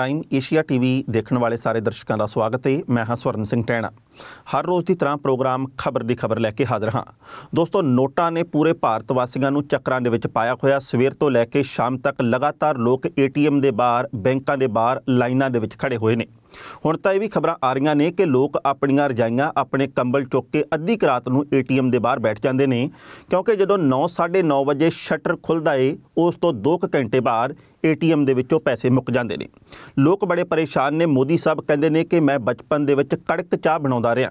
prime Asia TV ਦੇਖਣ ਵਾਲੇ ਸਾਰੇ ਦਰਸ਼ਕਾਂ ਦਾ ਸਵਾਗਤ ਹੈ ਮੈਂ ਹਾਂ ਸਵਰਨ ਸਿੰਘ ਟੈਣਾ ਹਰ ਰੋਜ਼ ਦੀ ਤਰ੍ਹਾਂ ਪ੍ਰੋਗਰਾਮ ਖਬਰ ਦੀ ਖਬਰ ਲੈ ਕੇ ਹਾਜ਼ਰ ਹਾਂ ਦੋਸਤੋ ਨੋਟਾਂ ਨੇ ਪੂਰੇ ਭਾਰਤ ਵਾਸੀਆਂ ਨੂੰ ਚੱਕਰਾਂ ਦੇ ਵਿੱਚ ਪਾਇਆ ਹੋਇਆ ਸਵੇਰ ਤੋਂ ਲੈ ਕੇ ਸ਼ਾਮ ਤੱਕ ਲਗਾਤਾਰ ਲੋਕ ਏਟੀਐਮ ਦੇ ਬਾਹਰ ਬੈਂਕਾਂ ਦੇ ਬਾਹਰ ਲਾਈਨਾਂ ਦੇ ਵਿੱਚ ਖੜੇ ਹੋਏ ਨੇ ਹੁਣ ਤਾਂ ਇਹ ਵੀ ਖਬਰਾਂ ਆ ਰਹੀਆਂ ਨੇ ਕਿ ਲੋਕ ਆਪਣੀਆਂ ਰਜਾਈਆਂ ਆਪਣੇ ਕੰਬਲ ਚੁੱਕ ਕੇ ਅੱਧੀ ਰਾਤ ਨੂੰ ਏਟੀਐਮ ਦੇ ਬਾਹਰ ਬੈਠ ਜਾਂਦੇ ਨੇ ਕਿਉਂਕਿ ਜਦੋਂ 9:30 9 ਵਜੇ ਸ਼ਟਰ ਖੁੱਲਦਾ ਏ ਉਸ ਤੋਂ 2 ਘੰਟੇ ਬਾਅਦ ਏਟੀਐਮ ਦੇ ਵਿੱਚੋਂ ਪੈਸੇ ਮੁੱਕ ਜਾਂਦੇ ਨੇ ਲੋਕ ਬੜੇ ਪਰੇਸ਼ਾਨ ਨੇ ਮੋਦੀ ਸਾਹਿਬ ਕਹਿੰਦੇ ਨੇ ਕਿ ਮੈਂ ਬਚਪਨ ਦੇ ਵਿੱਚ ਕੜਕ ਚਾਹ ਬਣਾਉਂਦਾ ਰਿਹਾ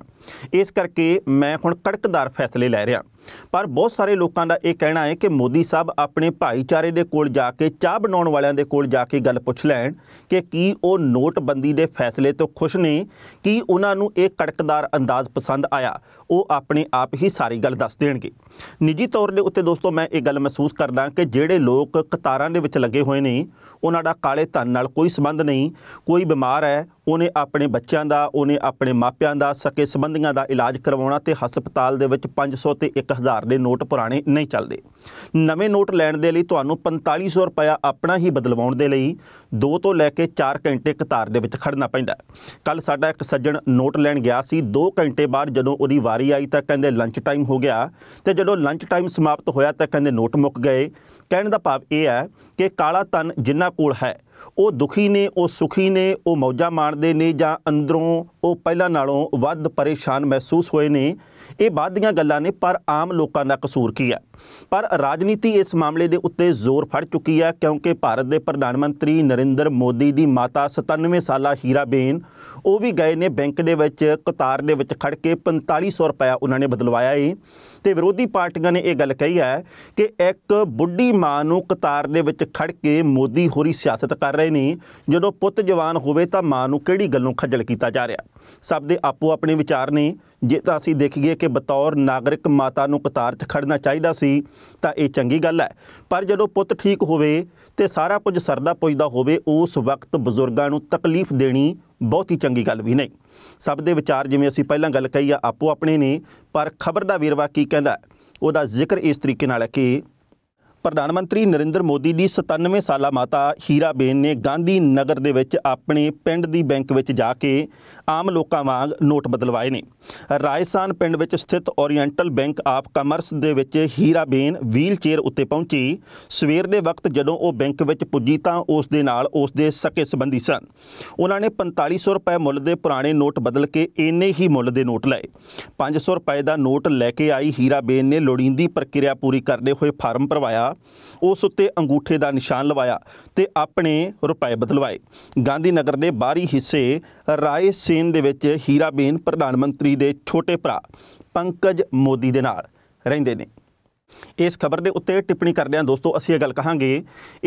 ਇਸ ਕਰਕੇ ਮੈਂ ਹੁਣ ਕੜਕਦਾਰ ਫੈਸਲੇ ਲੈ ਰਿਹਾ ਪਰ ਬਹੁਤ ਸਾਰੇ ਲੋਕਾਂ ਦਾ ਇਹ ਕਹਿਣਾ ਹੈ ਕਿ ਮੋਦੀ ਸਾਹਿਬ ਆਪਣੇ ਭਾਈਚਾਰੇ ਦੇ ਕੋਲ ਜਾ ਕੇ ਚਾਹ ਬਣਾਉਣ ਵਾਲਿਆਂ ਦੇ ਕੋਲ ਜਾ ਕੇ ਗੱਲ ਪੁੱਛ ਲੈਣ ਕਿ ਕੀ ਉਹ ਨੋਟਬੰਦੀ ਦੇ ਫੈਸਲੇ ਤੋਂ ਖੁਸ਼ ਨੇ ਕੀ ਉਹਨਾਂ ਨੂੰ ਇਹ ਕੜਕਦਾਰ ਅੰਦਾਜ਼ ਪਸੰਦ ਆਇਆ ਉਹ ਆਪਣੇ ਆਪ ਹੀ ਸਾਰੀ ਗੱਲ ਦੱਸ ਦੇਣਗੇ ਨਿੱਜੀ ਤੌਰ ਦੇ ਉੱਤੇ ਦੋਸਤੋ ਮੈਂ ਇਹ ਗੱਲ ਮਹਿਸੂਸ ਕਰਦਾ ਕਿ ਜਿਹੜੇ ਲੋਕ ਕਤਾਰਾਂ ਦੇ ਵਿੱਚ ਲੱਗੇ ਹੋਏ ਨੇ ਨਹੀਂ ਉਹਨਾਂ ਦਾ ਕਾਲੇ ਧਨ ਨਾਲ ਕੋਈ ਸੰਬੰਧ ਨਹੀਂ ਕੋਈ ਬਿਮਾਰ ਹੈ ਉਹਨੇ ਆਪਣੇ ਬੱਚਿਆਂ ਦਾ ਉਹਨੇ ਆਪਣੇ ਮਾਪਿਆਂ ਦਾ ਸਕੇ ਸੰਬੰਧੀਆਂ ਦਾ ਇਲਾਜ ਕਰਵਾਉਣਾ ਤੇ ਹਸਪਤਾਲ ਦੇ ਵਿੱਚ 500 ਤੇ 1000 ਦੇ ਨੋਟ ਪੁਰਾਣੇ ਨਹੀਂ ਚੱਲਦੇ ਨਵੇਂ ਨੋਟ ਲੈਣ ਦੇ ਲਈ ਤੁਹਾਨੂੰ 4500 ਰੁਪਇਆ ਆਪਣਾ ਹੀ ਬਦਲਵਾਉਣ ਦੇ ਲਈ 2 ਤੋਂ ਲੈ ਕੇ 4 ਘੰਟੇ ਕਤਾਰ ਦੇ ਵਿੱਚ ਖੜਨਾ ਪੈਂਦਾ ਕੱਲ ਸਾਡਾ ਇੱਕ ਸੱਜਣ ਨੋਟ ਲੈਣ ਗਿਆ ਸੀ 2 ਘੰਟੇ ਬਾਅਦ ਜਦੋਂ ਉਹਦੀ ਵਾਰੀ ਆਈ ਤਾਂ ਕਹਿੰਦੇ ਲੰਚ ਟਾਈਮ ਹੋ ਗਿਆ ਤੇ ਜਦੋਂ ਲੰਚ ਟਾਈਮ ਸਮਾਪਤ ਹੋਇਆ ਤਾਂ ਕਹਿੰਦੇ ਨੋਟ ਮੁੱਕ ਗਏ ਕਹਿਣ ਦਾ ਭਾਵ ਇਹ ਹੈ ਕਿ ਕਾਲਾ ਧਨ ਜਿੰਨਾ ਕੋਲ ਹੈ ਉਹ ਦੁਖੀ ਨੇ ਉਹ ਸੁਖੀ ਨੇ ਉਹ ਮੌਜਾ ਮਾਣਦੇ ਨੇ ਜਾਂ ਅੰਦਰੋਂ ਉਹ ਪਹਿਲਾਂ ਨਾਲੋਂ ਵੱਧ ਪਰੇਸ਼ਾਨ ਮਹਿਸੂਸ ਹੋਏ ਨੇ ਇਹ ਬਾਅਦ ਦੀਆਂ ਗੱਲਾਂ ਨੇ ਪਰ ਆਮ ਲੋਕਾਂ ਦਾ ਕਸੂਰ ਕੀ ਹੈ ਪਰ ਰਾਜਨੀਤੀ ਇਸ ਮਾਮਲੇ ਦੇ ਉੱਤੇ ਜ਼ੋਰ ਫੜ ਚੁੱਕੀ ਹੈ ਕਿਉਂਕਿ ਭਾਰਤ ਦੇ ਪ੍ਰਧਾਨ ਮੰਤਰੀ ਨਰਿੰਦਰ ਮੋਦੀ ਦੀ ਮਾਤਾ 97 ਸਾਲਾ ਹੀਰਾਬੇਨ ਉਹ ਵੀ ਗਏ ਨੇ ਬੈਂਕ ਦੇ ਵਿੱਚ ਕਤਾਰ ਦੇ ਵਿੱਚ ਖੜ ਕੇ 4500 ਰੁਪਏ ਉਹਨਾਂ ਨੇ ਬਦਲਵਾਇਆ ਏ ਤੇ ਵਿਰੋਧੀ ਪਾਰਟੀਆਂ ਨੇ ਇਹ ਗੱਲ ਕਹੀ ਹੈ ਕਿ ਇੱਕ ਬੁੱਢੀ ਮਾਂ ਨੂੰ ਕਤਾਰ ਦੇ ਵਿੱਚ ਖੜ ਕੇ ਮੋਦੀ ਹੋਰੀ ਸਿਆਸਤ ਕਰ ਰਹੇ ਨੇ ਜਦੋਂ ਪੁੱਤ ਜਵਾਨ ਹੋਵੇ ਤਾਂ ਮਾਂ ਨੂੰ ਕਿਹੜੀ ਗੱਲੋਂ ਖੱਜਲ ਕੀਤਾ ਜਾ ਰਿਹਾ ਸਭ ਦੇ ਆਪੋ ਆਪਣੇ ਵਿਚਾਰ ਨੇ ਜੇ ਤਾਂ ਅਸੀਂ ਦੇਖੀਏ ਕਿ ਬਤੌਰ ਨਾਗਰਿਕ ਮਾਤਾ ਨੂੰ ਕਤਾਰ 'ਚ ਖੜਨਾ ਚਾਹੀਦਾ ਸੀ ਤਾਂ ਇਹ ਚੰਗੀ ਗੱਲ ਹੈ ਪਰ ਜਦੋਂ ਪੁੱਤ ਠੀਕ ਹੋਵੇ ਤੇ ਸਾਰਾ ਕੁਝ ਸਰਦਾ ਪੁੱਜਦਾ ਹੋਵੇ ਉਸ ਵਕਤ ਬਜ਼ੁਰਗਾਂ ਨੂੰ ਤਕਲੀਫ ਦੇਣੀ ਬਹੁਤ ਹੀ ਚੰਗੀ ਗੱਲ ਵੀ ਨਹੀਂ ਸਭ ਦੇ ਵਿਚਾਰ ਜਿਵੇਂ ਅਸੀਂ ਪਹਿਲਾਂ ਗੱਲ ਕਹੀ ਆ ਆਪੋ ਆਪਣੇ ਨੇ ਪਰ ਖਬਰ ਦਾ ਵੀਰਵਾ ਕੀ ਕਹਿੰਦਾ ਉਹਦਾ ਜ਼ਿਕਰ ਇਸ ਤਰੀਕੇ ਨਾਲ ਹੈ ਕਿ ਪ੍ਰਧਾਨ ਮੰਤਰੀ ਨਰਿੰਦਰ ਮੋਦੀ ਦੀ 97 ਸਾਲਾ ਮਾਤਾ ਹੀਰਾ ਬੇਨ ਨੇ ਗਾਂਧੀ ਨਗਰ ਦੇ ਵਿੱਚ ਆਪਣੇ ਪਿੰਡ ਦੀ ਬੈਂਕ ਵਿੱਚ ਜਾ ਕੇ ਆਮ ਲੋਕਾਂ ਵਾਂਗ ਨੋਟ ਬਦਲਵਾਏ ਨੇ ਰਾਜਸਥਾਨ ਪਿੰਡ ਵਿੱਚ ਸਥਿਤ ਓਰੀਐਂਟਲ ਬੈਂਕ ਆਫ ਕਮਰਸ ਦੇ ਵਿੱਚ ਹੀਰਾ ਵੀਲ ਚੇਅਰ ਉੱਤੇ ਪਹੁੰਚੀ ਸਵੇਰ ਦੇ ਵਕਤ ਜਦੋਂ ਉਹ ਬੈਂਕ ਵਿੱਚ ਪੁੱਜੀ ਤਾਂ ਉਸ ਦੇ ਨਾਲ ਉਸ ਦੇ ਸਕੇ ਸੰਬੰਧੀ ਸਨ ਉਹਨਾਂ ਨੇ 4500 ਰੁਪਏ ਮੁੱਲ ਦੇ ਪੁਰਾਣੇ ਨੋਟ ਬਦਲ ਕੇ ਇੰਨੇ ਹੀ ਮੁੱਲ ਦੇ ਨੋਟ ਲਏ 500 ਰੁਪਏ ਦਾ ਨੋਟ ਲੈ ਕੇ ਆਈ ਹੀਰਾ ਬੇਨ ਨੇ ਲੋੜੀਂਦੀ ਪ੍ਰਕਿਰਿਆ ਪੂਰੀ ਕਰਦੇ ਹੋਏ ਫਾਰਮ ਭਰਵਾਇਆ ਉਸ ਉੱਤੇ ਅੰਗੂਠੇ ਦਾ ਨਿਸ਼ਾਨ ਲਵਾਇਆ ਤੇ ਆਪਣੇ ਰੁਪਏ ਬਦਲਵਾਏ ਗਾਂਧੀ ਨਗਰ ਦੇ ਬਾਹਰੀ ਹਿੱਸੇ ਰਾਏ ਸੇਨ ਦੇ ਵਿੱਚ ਹੀਰਾਬੇਨ ਪ੍ਰਧਾਨ ਮੰਤਰੀ ਦੇ ਛੋਟੇ ਭਰਾ ਪੰਕਜ ਮੋਦੀ ਦੇ ਨਾਲ ਰਹਿੰਦੇ ਨੇ ਇਸ ਖਬਰ ਦੇ ਉੱਤੇ ਟਿੱਪਣੀ ਕਰਦੇ ਹਾਂ ਦੋਸਤੋ ਅਸੀਂ ਇਹ ਗੱਲ ਕਹਾਂਗੇ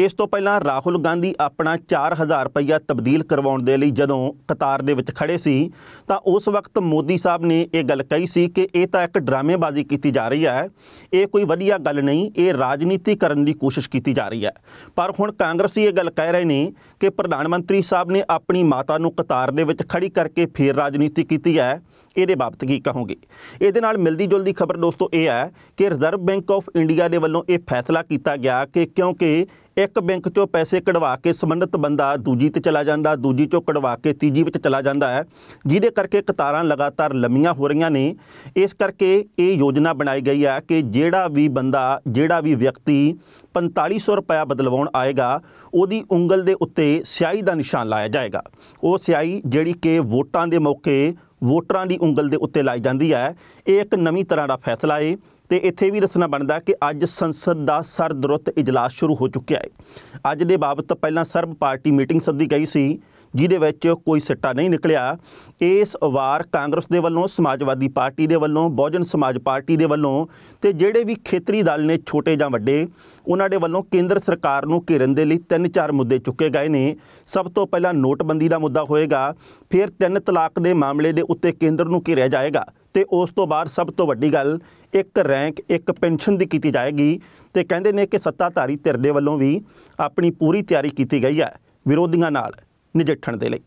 ਇਸ ਤੋਂ ਪਹਿਲਾਂ ਰਾਹੁਲ ਗਾਂਧੀ ਆਪਣਾ 4000 ਰੁਪਇਆ ਤਬਦੀਲ ਕਰਵਾਉਣ ਦੇ ਲਈ ਜਦੋਂ ਕਤਾਰ ਦੇ ਵਿੱਚ ਖੜੇ ਸੀ ਤਾਂ ਉਸ ਵਕਤ ਮੋਦੀ ਸਾਹਿਬ ਨੇ ਇਹ ਗੱਲ ਕਹੀ ਸੀ ਕਿ ਇਹ ਤਾਂ ਇੱਕ ਡਰਾਮੇਬਾਜ਼ੀ ਕੀਤੀ ਜਾ ਰਹੀ ਹੈ ਇਹ ਕੋਈ ਵਧੀਆ ਗੱਲ ਨਹੀਂ ਇਹ ਰਾਜਨੀਤੀ ਕਰਨ ਦੀ ਕੋਸ਼ਿਸ਼ ਕੀਤੀ ਜਾ ਰਹੀ ਹੈ ਪਰ ਹੁਣ ਕਾਂਗਰਸੀ ਇਹ ਗੱਲ ਕਹਿ ਰਹੇ ਨੇ ਕਿ ਪ੍ਰਧਾਨ ਮੰਤਰੀ ਸਾਹਿਬ ਨੇ ਆਪਣੀ ਮਾਤਾ ਨੂੰ ਕਤਾਰ ਦੇ ਵਿੱਚ ਖੜੀ ਕਰਕੇ ਫੇਰ ਰਾਜਨੀਤੀ ਕੀਤੀ ਹੈ ਇਹਦੇ ਬਾਬਤ ਕੀ ਕਹੋਗੇ ਇਹਦੇ ਨਾਲ ਮਿਲਦੀ ਜੁਲਦੀ ਖਬਰ ਦੋਸਤੋ ਇਹ ਹੈ ਕਿ ਰਿਜ਼ਰਵ ਬੈਂਕ ਆਫ ਇੰਡੀਆ ਦੇ ਵੱਲੋਂ ਇਹ ਫੈਸਲਾ ਕੀਤਾ ਗਿਆ ਕਿ ਕਿਉਂਕਿ ਇੱਕ ਬੈਂਕ ਚੋਂ ਪੈਸੇ ਕਢਵਾ ਕੇ ਸੰਬੰਧਿਤ ਬੰਦਾ ਦੂਜੀ ਤੇ ਚਲਾ ਜਾਂਦਾ ਦੂਜੀ ਚੋਂ ਕਢਵਾ ਕੇ ਤੀਜੀ ਵਿੱਚ ਚਲਾ ਜਾਂਦਾ ਹੈ ਜਿਹਦੇ ਕਰਕੇ ਕਤਾਰਾਂ ਲਗਾਤਾਰ ਲੰਮੀਆਂ ਹੋ ਰਹੀਆਂ ਨੇ ਇਸ ਕਰਕੇ ਇਹ ਯੋਜਨਾ ਬਣਾਈ ਗਈ ਹੈ ਕਿ ਜਿਹੜਾ ਵੀ ਬੰਦਾ ਜਿਹੜਾ ਵੀ ਵਿਅਕਤੀ 4500 ਰੁਪਇਆ ਬਦਲਵਾਉਣ ਆਏਗਾ ਉਹਦੀ ਉਂਗਲ ਦੇ ਉੱਤੇ ਸਿਆਹੀ ਦਾ ਨਿਸ਼ਾਨ ਲਾਇਆ ਜਾਏਗਾ ਉਹ ਸਿਆਹੀ ਜਿਹੜੀ ਕਿ ਵੋਟਾਂ ਦੇ ਮੌਕੇ ਵੋਟਰਾਂ ਦੀ ਉਂਗਲ ਦੇ ਉੱਤੇ ਲਾਈ ਜਾਂਦੀ ਹੈ ਇਹ ਇੱਕ ਨਵੀਂ ਤਰ੍ਹਾਂ ਦਾ ਫੈਸਲਾ ਹੈ ਤੇ ਇੱਥੇ ਵੀ ਦੱਸਣਾ ਬਣਦਾ ਕਿ ਅੱਜ ਸੰਸਦ ਦਾ ਸਰਦਰੁੱਤ ਇਜਲਾਸ ਸ਼ੁਰੂ ਹੋ ਚੁੱਕਿਆ ਹੈ ਅੱਜ ਦੇ ਬਾਬਤ ਪਹਿਲਾਂ ਸਰਬ ਪਾਰਟੀ ਮੀਟਿੰਗ ਸੱਦੀ ਗਈ ਸੀ ਜਿਹਦੇ ਵਿੱਚ ਕੋਈ ਸਿੱਟਾ ਨਹੀਂ ਨਿਕਲਿਆ ਇਸ ਵਾਰ ਕਾਂਗਰਸ ਦੇ ਵੱਲੋਂ ਸਮਾਜਵਾਦੀ ਪਾਰਟੀ ਦੇ ਵੱਲੋਂ ਬਹੁਜਨ ਸਮਾਜ ਪਾਰਟੀ ਦੇ ਵੱਲੋਂ ਤੇ ਜਿਹੜੇ ਵੀ ਖੇਤਰੀ ਦਲ ਨੇ ਛੋਟੇ ਜਾਂ ਵੱਡੇ ਉਹਨਾਂ ਦੇ ਵੱਲੋਂ ਕੇਂਦਰ ਸਰਕਾਰ ਨੂੰ ਘੇਰਨ ਦੇ ਲਈ ਤਿੰਨ ਚਾਰ ਮੁੱਦੇ ਚੁੱਕੇ ਗਏ ਨੇ ਸਭ ਤੋਂ ਪਹਿਲਾਂ ਨੋਟਬੰਦੀ ਦਾ ਮੁੱਦਾ ਹੋਏਗਾ ਫਿਰ ਤਿੰਨ ਤਲਾਕ ਦੇ ਮਾਮਲੇ ਦੇ ਉੱਤੇ ਕੇਂਦਰ ਨੂੰ ਘੇਰਿਆ ਜਾਏਗਾ ਤੇ ਉਸ ਤੋਂ ਬਾਅਦ ਸਭ ਤੋਂ ਵੱਡੀ ਗੱਲ ਇੱਕ ਰੈਂਕ ਇੱਕ ਪੈਨਸ਼ਨ ਦੀ ਕੀਤੀ ਜਾਏਗੀ ਤੇ ਕਹਿੰਦੇ ਨੇ ਕਿ ਸੱਤਾਧਾਰੀ ਧਿਰ ਦੇ ਵੱਲੋਂ ਵੀ ਆਪਣੀ ਪੂਰੀ ਤਿਆਰੀ ਕੀਤੀ ਗਈ ਹੈ ਵਿਰੋਧੀਆਂ ਨਾਲ ਨਜਿੱਠਣ ਦੇ ਲਈ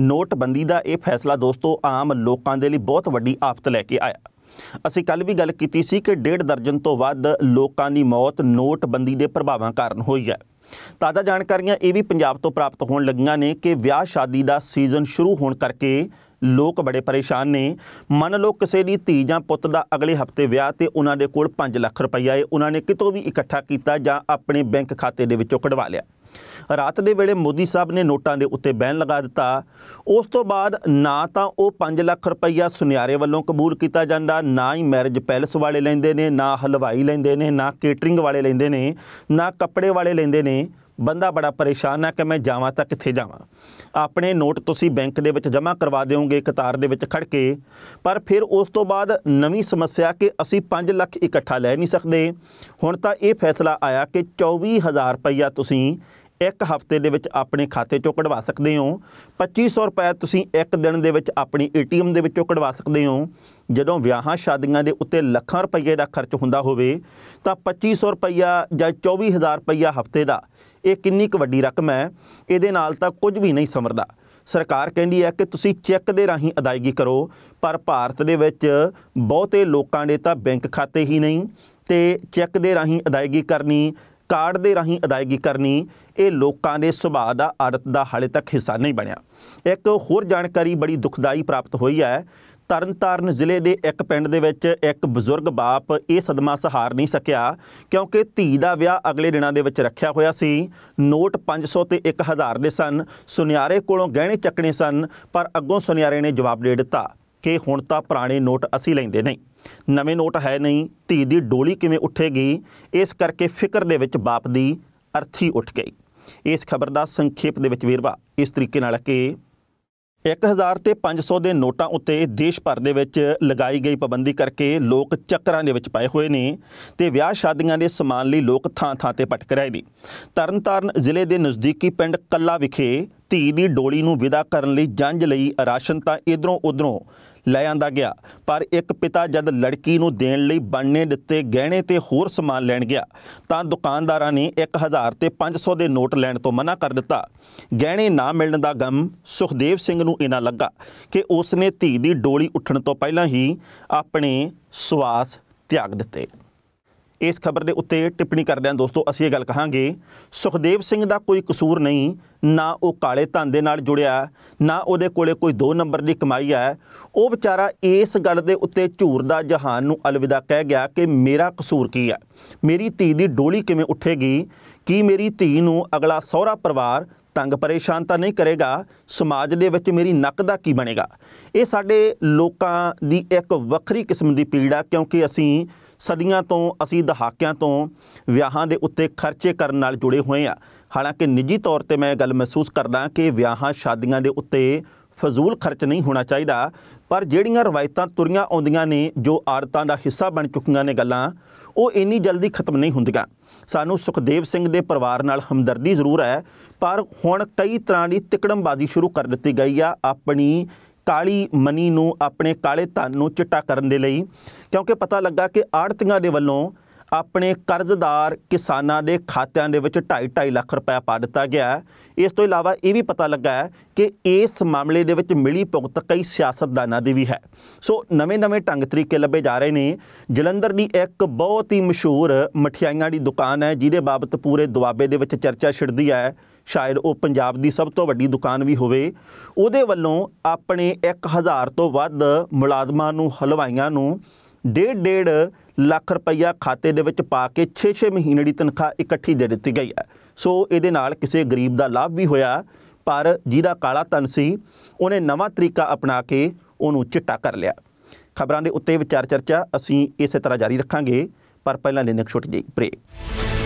ਨੋਟਬੰਦੀ ਦਾ ਇਹ ਫੈਸਲਾ ਦੋਸਤੋ ਆਮ ਲੋਕਾਂ ਦੇ ਲਈ ਬਹੁਤ ਵੱਡੀ ਆਫਤ ਲੈ ਕੇ ਆਇਆ ਅਸੀਂ ਕੱਲ ਵੀ ਗੱਲ ਕੀਤੀ ਸੀ ਕਿ ਡੇਢ ਦਰਜਨ ਤੋਂ ਵੱਧ ਲੋਕਾਂ ਦੀ ਮੌਤ ਨੋਟਬੰਦੀ ਦੇ ਪ੍ਰਭਾਵਾਂ ਕਾਰਨ ਹੋਈ ਹੈ ਤਾਜ਼ਾ ਜਾਣਕਾਰੀਆਂ ਇਹ ਵੀ ਪੰਜਾਬ ਤੋਂ ਪ੍ਰਾਪਤ ਹੋਣ ਲੱਗੀਆਂ ਨੇ ਕਿ ਵਿਆਹ ਸ਼ਾਦੀ ਦਾ ਸੀਜ਼ਨ ਸ਼ੁਰੂ ਹੋਣ ਕਰਕੇ ਲੋਕ ਬੜੇ ਪਰੇਸ਼ਾਨ ਨੇ ਮੰਨ ਲਓ ਕਿਸੇ ਦੀ ਧੀ ਜਾਂ ਪੁੱਤ ਦਾ ਅਗਲੇ ਹਫਤੇ ਵਿਆਹ ਤੇ ਉਹਨਾਂ ਦੇ ਕੋਲ 5 ਲੱਖ ਰੁਪਈਆ ਏ ਉਹਨਾਂ ਨੇ ਕਿਤੋਂ ਵੀ ਇਕੱਠਾ ਕੀਤਾ ਜਾਂ ਆਪਣੇ ਬੈਂਕ ਖਾਤੇ ਦੇ ਵਿੱਚੋਂ ਕਢਵਾ ਲਿਆ ਰਾਤ ਦੇ ਵੇਲੇ ਮੋਦੀ ਸਾਹਿਬ ਨੇ ਨੋਟਾਂ ਦੇ ਉੱਤੇ ਬੈਨ ਲਗਾ ਦਿੱਤਾ ਉਸ ਤੋਂ ਬਾਅਦ ਨਾ ਤਾਂ ਉਹ 5 ਲੱਖ ਰੁਪਈਆ ਸੁਨਿਆਰੇ ਵੱਲੋਂ ਕਬੂਲ ਕੀਤਾ ਜਾਂਦਾ ਨਾ ਹੀ ਮੈਰਿਜ ਪੈਲਸ ਵਾਲੇ ਲੈਂਦੇ ਨੇ ਨਾ ਹਲਵਾਈ ਲੈਂਦੇ ਨੇ ਨਾ ਕੇਟਰਿੰਗ ਵਾਲੇ ਲੈਂਦੇ ਨੇ ਨਾ ਕੱਪੜੇ ਵਾਲੇ ਲੈਂਦੇ ਨੇ ਬੰਦਾ ਬੜਾ ਪਰੇਸ਼ਾਨ ਆ ਕਿ ਮੈਂ ਜਾਵਾਂ ਤਾਂ ਕਿੱਥੇ ਜਾਵਾਂ ਆਪਣੇ ਨੋਟ ਤੁਸੀਂ ਬੈਂਕ ਦੇ ਵਿੱਚ ਜਮ੍ਹਾਂ ਕਰਵਾ ਦਿਓਗੇ ਕਤਾਰ ਦੇ ਵਿੱਚ ਖੜ ਕੇ ਪਰ ਫਿਰ ਉਸ ਤੋਂ ਬਾਅਦ ਨਵੀਂ ਸਮੱਸਿਆ ਕਿ ਅਸੀਂ 5 ਲੱਖ ਇਕੱਠਾ ਲੈ ਨਹੀਂ ਸਕਦੇ ਹੁਣ ਤਾਂ ਇਹ ਫੈਸਲਾ ਆਇਆ ਕਿ 24000 ਰੁਪਇਆ ਤੁਸੀਂ ਇੱਕ ਹਫਤੇ ਦੇ ਵਿੱਚ ਆਪਣੇ ਖਾਤੇ ਚੋਂ ਕਢਵਾ ਸਕਦੇ ਹੋ 2500 ਰੁਪਏ ਤੁਸੀਂ ਇੱਕ ਦਿਨ ਦੇ ਵਿੱਚ ਆਪਣੀ ਏਟੀਐਮ ਦੇ ਵਿੱਚੋਂ ਕਢਵਾ ਸਕਦੇ ਹੋ ਜਦੋਂ ਵਿਆਹਾਂ ਸ਼ਾਦੀਆਂ ਦੇ ਉੱਤੇ ਲੱਖਾਂ ਰੁਪਏ ਦਾ ਖਰਚ ਹੁੰਦਾ ਹੋਵੇ ਤਾਂ 2500 ਰੁਪਇਆ ਜਾਂ 24000 ਰੁਪਇਆ ਹਫਤੇ ਦਾ ਇਹ ਕਿੰਨੀ ਕੁ ਵੱਡੀ ਰਕਮ ਹੈ ਇਹਦੇ ਨਾਲ ਤਾਂ ਕੁਝ ਵੀ ਨਹੀਂ ਸਮਰਦਾ ਸਰਕਾਰ ਕਹਿੰਦੀ ਹੈ ਕਿ ਤੁਸੀਂ ਚੈੱਕ ਦੇ ਰਾਹੀਂ ਅਦਾਇਗੀ ਕਰੋ ਪਰ ਭਾਰਤ ਦੇ ਵਿੱਚ ਬਹੁਤੇ ਲੋਕਾਂ ਦੇ ਤਾਂ ਬੈਂਕ ਖਾਤੇ ਹੀ ਨਹੀਂ ਤੇ ਚੈੱਕ ਦੇ ਰਾਹੀਂ ਅਦਾਇਗੀ ਕਰਨੀ ਕਾਰਡ ਦੇ ਰਾਹੀਂ ਅਦਾਇਗੀ ਕਰਨੀ ਇਹ ਲੋਕਾਂ ਦੇ ਸੁਭਾਅ ਦਾ ਆਦਤ ਦਾ ਹਾਲੇ ਤੱਕ ਹਿੱਸਾ ਨਹੀਂ ਬਣਿਆ ਇੱਕ ਹੋਰ ਜਾਣਕਾਰੀ ਬੜੀ ਦੁਖਦਾਈ ਪ੍ਰਾਪਤ ਹੋਈ ਹੈ ਤਰਨਤਾਰਨ ਜ਼ਿਲ੍ਹੇ ਦੇ ਇੱਕ ਪਿੰਡ ਦੇ ਵਿੱਚ ਇੱਕ ਬਜ਼ੁਰਗ ਬਾਪ ਇਹ ਸਦਮਾ ਸਹਾਰ ਨਹੀਂ ਸਕਿਆ ਕਿਉਂਕਿ ਧੀ ਦਾ ਵਿਆਹ ਅਗਲੇ ਦਿਨਾਂ ਦੇ ਵਿੱਚ ਰੱਖਿਆ ਹੋਇਆ ਸੀ ਨੋਟ 500 ਤੇ 1000 ਦੇ ਸਨ ਸੁਨਿਆਰੇ ਕੋਲੋਂ ਗਹਿਣੇ ਚੱਕਣੇ ਸਨ ਪਰ ਅੱਗੋਂ ਸੁਨਿਆਰੇ ਨੇ ਜਵਾਬ ਦੇ ਦਿੱਤਾ ਕਿ ਹੁਣ ਤਾਂ ਪੁਰਾਣੇ ਨੋਟ ਅਸੀਂ ਲੈਂਦੇ ਨਹੀਂ ਨਵੇਂ ਨੋਟ ਹੈ ਨਹੀਂ ਧੀ ਦੀ ਡੋਲੀ ਕਿਵੇਂ ਉੱਠੇਗੀ ਇਸ ਕਰਕੇ ਫਿਕਰ ਦੇ ਵਿੱਚ ਬਾਪ ਦੀ ਅਰਥੀ ਉੱਠ ਗਈ ਇਸ ਖਬਰ ਦਾ ਸੰਖੇਪ ਦੇ ਵਿੱਚ ਵੇਰਵਾ ਇਸ ਤਰੀਕੇ ਨਾਲ ਕਿ 1000 ਤੇ 500 ਦੇ ਨੋਟਾਂ ਉੱਤੇ ਦੇਸ਼ ਭਰ ਦੇ ਵਿੱਚ ਲਗਾਈ ਗਈ ਪਾਬੰਦੀ ਕਰਕੇ ਲੋਕ ਚੱਕਰਾਂ ਦੇ ਵਿੱਚ ਪਏ ਹੋਏ ਨੇ ਤੇ ਵਿਆਹ ਸ਼ਾਦੀਆਂ ਦੇ ਸਮਾਨ ਲਈ ਲੋਕ ਥਾਂ-ਥਾਂ ਤੇ ਭਟਕ ਰਹੇ ਨੇ ਤਰਨਤਾਰਨ ਜ਼ਿਲ੍ਹੇ ਦੇ ਨਜ਼ਦੀਕੀ ਪਿੰਡ ਕੱਲਾ ਵਿਖੇ ਧੀ ਦੀ ਡੋਲੀ ਨੂੰ ਵਿਦਾ ਕਰਨ ਲਈ ਜੰਝ ਲਈ ਰਾਸ਼ਨ ਤਾਂ ਇਧਰੋਂ ਉਧਰੋਂ ਲੈ ਆਂਦਾ ਗਿਆ ਪਰ ਇੱਕ ਪਿਤਾ ਜਦ ਲੜਕੀ ਨੂੰ ਦੇਣ ਲਈ ਬੰਨੇ ਦਿੱਤੇ ਗਹਿਣੇ ਤੇ ਹੋਰ ਸਮਾਨ ਲੈਣ ਗਿਆ ਤਾਂ ਦੁਕਾਨਦਾਰਾਂ ਨੇ 1000 ਤੇ 500 ਦੇ ਨੋਟ ਲੈਣ ਤੋਂ ਮਨਾ ਕਰ ਦਿੱਤਾ ਗਹਿਣੇ ਨਾ ਮਿਲਣ ਦਾ ਗਮ ਸੁਖਦੇਵ ਸਿੰਘ ਨੂੰ ਇਨਾ ਲੱਗਾ ਕਿ ਉਸਨੇ ਧੀ ਦੀ ਡੋਲੀ ਉੱਠਣ ਤੋਂ ਪਹਿਲਾਂ ਹੀ ਆਪਣੇ ਸਵਾਸ ਤਿਆਗ ਦਿੱਤੇ ਇਸ ਖਬਰ ਦੇ ਉੱਤੇ ਟਿੱਪਣੀ ਕਰਦੇ ਆਂ ਦੋਸਤੋ ਅਸੀਂ ਇਹ ਗੱਲ ਕਹਾਂਗੇ ਸੁਖਦੇਵ ਸਿੰਘ ਦਾ ਕੋਈ ਕਸੂਰ ਨਹੀਂ ਨਾ ਉਹ ਕਾਲੇ ਧਨ ਦੇ ਨਾਲ ਜੁੜਿਆ ਨਾ ਉਹਦੇ ਕੋਲੇ ਕੋਈ 2 ਨੰਬਰ ਦੀ ਕਮਾਈ ਹੈ ਉਹ ਵਿਚਾਰਾ ਇਸ ਗੱਲ ਦੇ ਉੱਤੇ ਝੂਰਦਾ ਜਹਾਨ ਨੂੰ ਅਲਵਿਦਾ ਕਹਿ ਗਿਆ ਕਿ ਮੇਰਾ ਕਸੂਰ ਕੀ ਹੈ ਮੇਰੀ ਧੀ ਦੀ ਡੋਲੀ ਕਿਵੇਂ ਉੱਠੇਗੀ ਕੀ ਮੇਰੀ ਧੀ ਨੂੰ ਅਗਲਾ ਸਹੁਰਾ ਪਰਿਵਾਰ ਤੰਗ ਪਰੇਸ਼ਾਨ ਤਾਂ ਨਹੀਂ ਕਰੇਗਾ ਸਮਾਜ ਦੇ ਵਿੱਚ ਮੇਰੀ ਨੱਕ ਦਾ ਕੀ ਬਣੇਗਾ ਇਹ ਸਾਡੇ ਲੋਕਾਂ ਦੀ ਇੱਕ ਵੱਖਰੀ ਕਿਸਮ ਦੀ ਪੀੜਾ ਕਿਉਂਕਿ ਅਸੀਂ ਸਦੀਆਂ ਤੋਂ ਅਸੀਂ ਦਹਾਕਿਆਂ ਤੋਂ ਵਿਆਹਾਂ ਦੇ ਉੱਤੇ ਖਰਚੇ ਕਰਨ ਨਾਲ ਜੁੜੇ ਹੋਏ ਆ ਹਾਲਾਂਕਿ ਨਿੱਜੀ ਤੌਰ ਤੇ ਮੈਂ ਇਹ ਗੱਲ ਮਹਿਸੂਸ ਕਰਦਾ ਕਿ ਵਿਆਹਾਂ ਸ਼ਾਦੀਆਂ ਦੇ ਉੱਤੇ ਫਜ਼ੂਲ ਖਰਚ ਨਹੀਂ ਹੋਣਾ ਚਾਹੀਦਾ ਪਰ ਜਿਹੜੀਆਂ ਰਵਾਇਤਾਂ ਤੁਰੀਆਂ ਆਉਂਦੀਆਂ ਨੇ ਜੋ ਆਰਤਾਂ ਦਾ ਹਿੱਸਾ ਬਣ ਚੁੱਕੀਆਂ ਨੇ ਗੱਲਾਂ ਉਹ ਇੰਨੀ ਜਲਦੀ ਖਤਮ ਨਹੀਂ ਹੁੰਦੀਆਂ ਸਾਨੂੰ ਸੁਖਦੇਵ ਸਿੰਘ ਦੇ ਪਰਿਵਾਰ ਨਾਲ ਹਮਦਰਦੀ ਜ਼ਰੂਰ ਹੈ ਪਰ ਹੁਣ ਕਈ ਤਰ੍ਹਾਂ ਦੀ ਤਿਕੜਮਬਾਜ਼ੀ ਸ਼ੁਰੂ ਕਰ ਦਿੱਤੀ ਗਈ ਆ ਆਪਣੀ ਕਾਲੀ ਮਨੀ ਨੂੰ ਆਪਣੇ ਕਾਲੇ ਧਨ ਨੂੰ ਚਿੱਟਾ ਕਰਨ ਦੇ ਲਈ ਕਿਉਂਕਿ ਪਤਾ ਲੱਗਾ ਕਿ ਆੜਤੀਆਂ ਦੇ ਵੱਲੋਂ ਆਪਣੇ ਕਰਜ਼ਦਾਰ ਕਿਸਾਨਾਂ ਦੇ ਖਾਤਿਆਂ ਦੇ ਵਿੱਚ 2.5 ਲੱਖ ਰੁਪਏ ਪਾ ਦਿੱਤਾ ਗਿਆ ਇਸ ਤੋਂ ਇਲਾਵਾ ਇਹ ਵੀ ਪਤਾ ਲੱਗਾ ਹੈ ਕਿ ਇਸ ਮਾਮਲੇ ਦੇ ਵਿੱਚ ਮਿਲੀ ਭੁਗਤ ਕਈ ਸਿਆਸਤਦਾਨਾਂ ਦੀ ਵੀ ਹੈ ਸੋ ਨਵੇਂ-ਨਵੇਂ ਢੰਗ ਤਰੀਕੇ ਲੱਭੇ ਜਾ ਰਹੇ ਨੇ ਜਲੰਧਰ ਦੀ ਇੱਕ ਬਹੁਤ ਹੀ ਮਸ਼ਹੂਰ ਮਠਿਆਈਆਂ ਦੀ ਦੁਕਾਨ ਹੈ ਜਿਹਦੇ ਬਾਬਤ ਪੂਰੇ ਦੁਆਬੇ ਦੇ ਵਿੱਚ ਚਰਚਾ ਛਿੜਦੀ ਹੈ ਸ਼ਾਇਦ ਉਹ ਪੰਜਾਬ ਦੀ ਸਭ ਤੋਂ ਵੱਡੀ ਦੁਕਾਨ ਵੀ ਹੋਵੇ ਉਹਦੇ ਵੱਲੋਂ ਆਪਣੇ 1000 ਤੋਂ ਵੱਧ ਮੁਲਾਜ਼ਮਾਂ ਨੂੰ ਹਲਵਾਈਆਂ ਨੂੰ ਡੇਢ ਡੇਢ ਲੱਖ ਰੁਪਈਆ ਖਾਤੇ ਦੇ ਵਿੱਚ ਪਾ ਕੇ 6-6 ਮਹੀਨੇ ਦੀ ਤਨਖਾਹ ਇਕੱਠੀ ਦੇ ਦਿੱਤੀ ਗਈ ਹੈ ਸੋ ਇਹਦੇ ਨਾਲ ਕਿਸੇ ਗਰੀਬ ਦਾ ਲਾਭ ਵੀ ਹੋਇਆ ਪਰ ਜਿਹਦਾ ਕਾਲਾ ਧਨ ਸੀ ਉਹਨੇ ਨਵਾਂ ਤਰੀਕਾ ਅਪਣਾ ਕੇ ਉਹਨੂੰ ਚਿੱਟਾ ਕਰ ਲਿਆ ਖਬਰਾਂ ਦੇ ਉੱਤੇ ਵਿਚਾਰ ਚਰਚਾ ਅਸੀਂ ਇਸੇ ਤਰ੍ਹਾਂ ਜਾਰੀ ਰੱਖਾਂਗੇ ਪਰ ਪਹਿਲਾਂ ਲੈਣੇ ਛੋਟੀ ਜਿਹੀ ਬ੍ਰੇਕ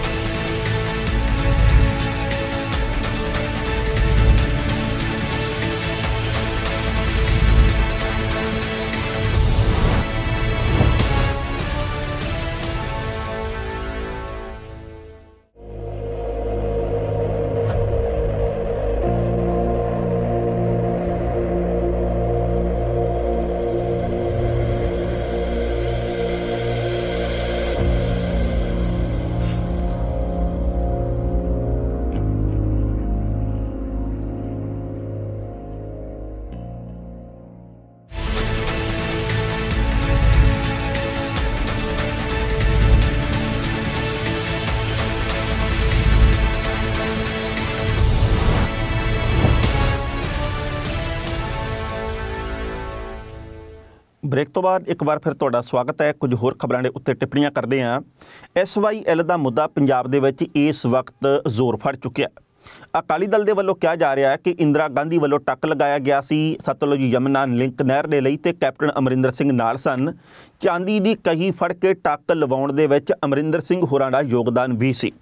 ਬ੍ਰੇਕ ਤੋਂ ਬਾਅਦ ਇੱਕ ਵਾਰ ਫਿਰ ਤੁਹਾਡਾ ਸਵਾਗਤ ਹੈ ਕੁਝ ਹੋਰ ਖਬਰਾਂ ਦੇ ਉੱਤੇ ਟਿੱਪਣੀਆਂ ਕਰਦੇ ਹਾਂ ਐਸਵਾਈਐਲ ਦਾ ਮੁੱਦਾ ਪੰਜਾਬ ਦੇ ਵਿੱਚ ਇਸ ਵਕਤ ਜ਼ੋਰ ਫੜ ਚੁੱਕਿਆ ਹੈ ਅਕਾਲੀ ਦਲ ਦੇ ਵੱਲੋਂ ਕਿਹਾ ਜਾ ਰਿਹਾ ਹੈ ਕਿ ਇੰਦਰਾ ਗਾਂਧੀ ਵੱਲੋਂ ਟੱਕ ਲਗਾਇਆ ਗਿਆ ਸੀ ਸਤਲੁਜ ਯਮਨਾ ਲਿੰਕ ਨਹਿਰ ਦੇ ਲਈ ਤੇ ਕੈਪਟਨ ਅਮਰਿੰਦਰ ਸਿੰਘ ਨਾਲ ਸਨ ਚਾਂਦੀ ਦੀ ਕਹੀ ਫੜ ਕੇ ਟੱਕ ਲਵਾਉਣ ਦੇ ਵਿੱਚ ਅਮਰਿੰਦਰ ਸਿੰਘ ਹੋਰਾਂ ਦਾ ਯੋਗਦਾਨ ਵੀ ਸੀ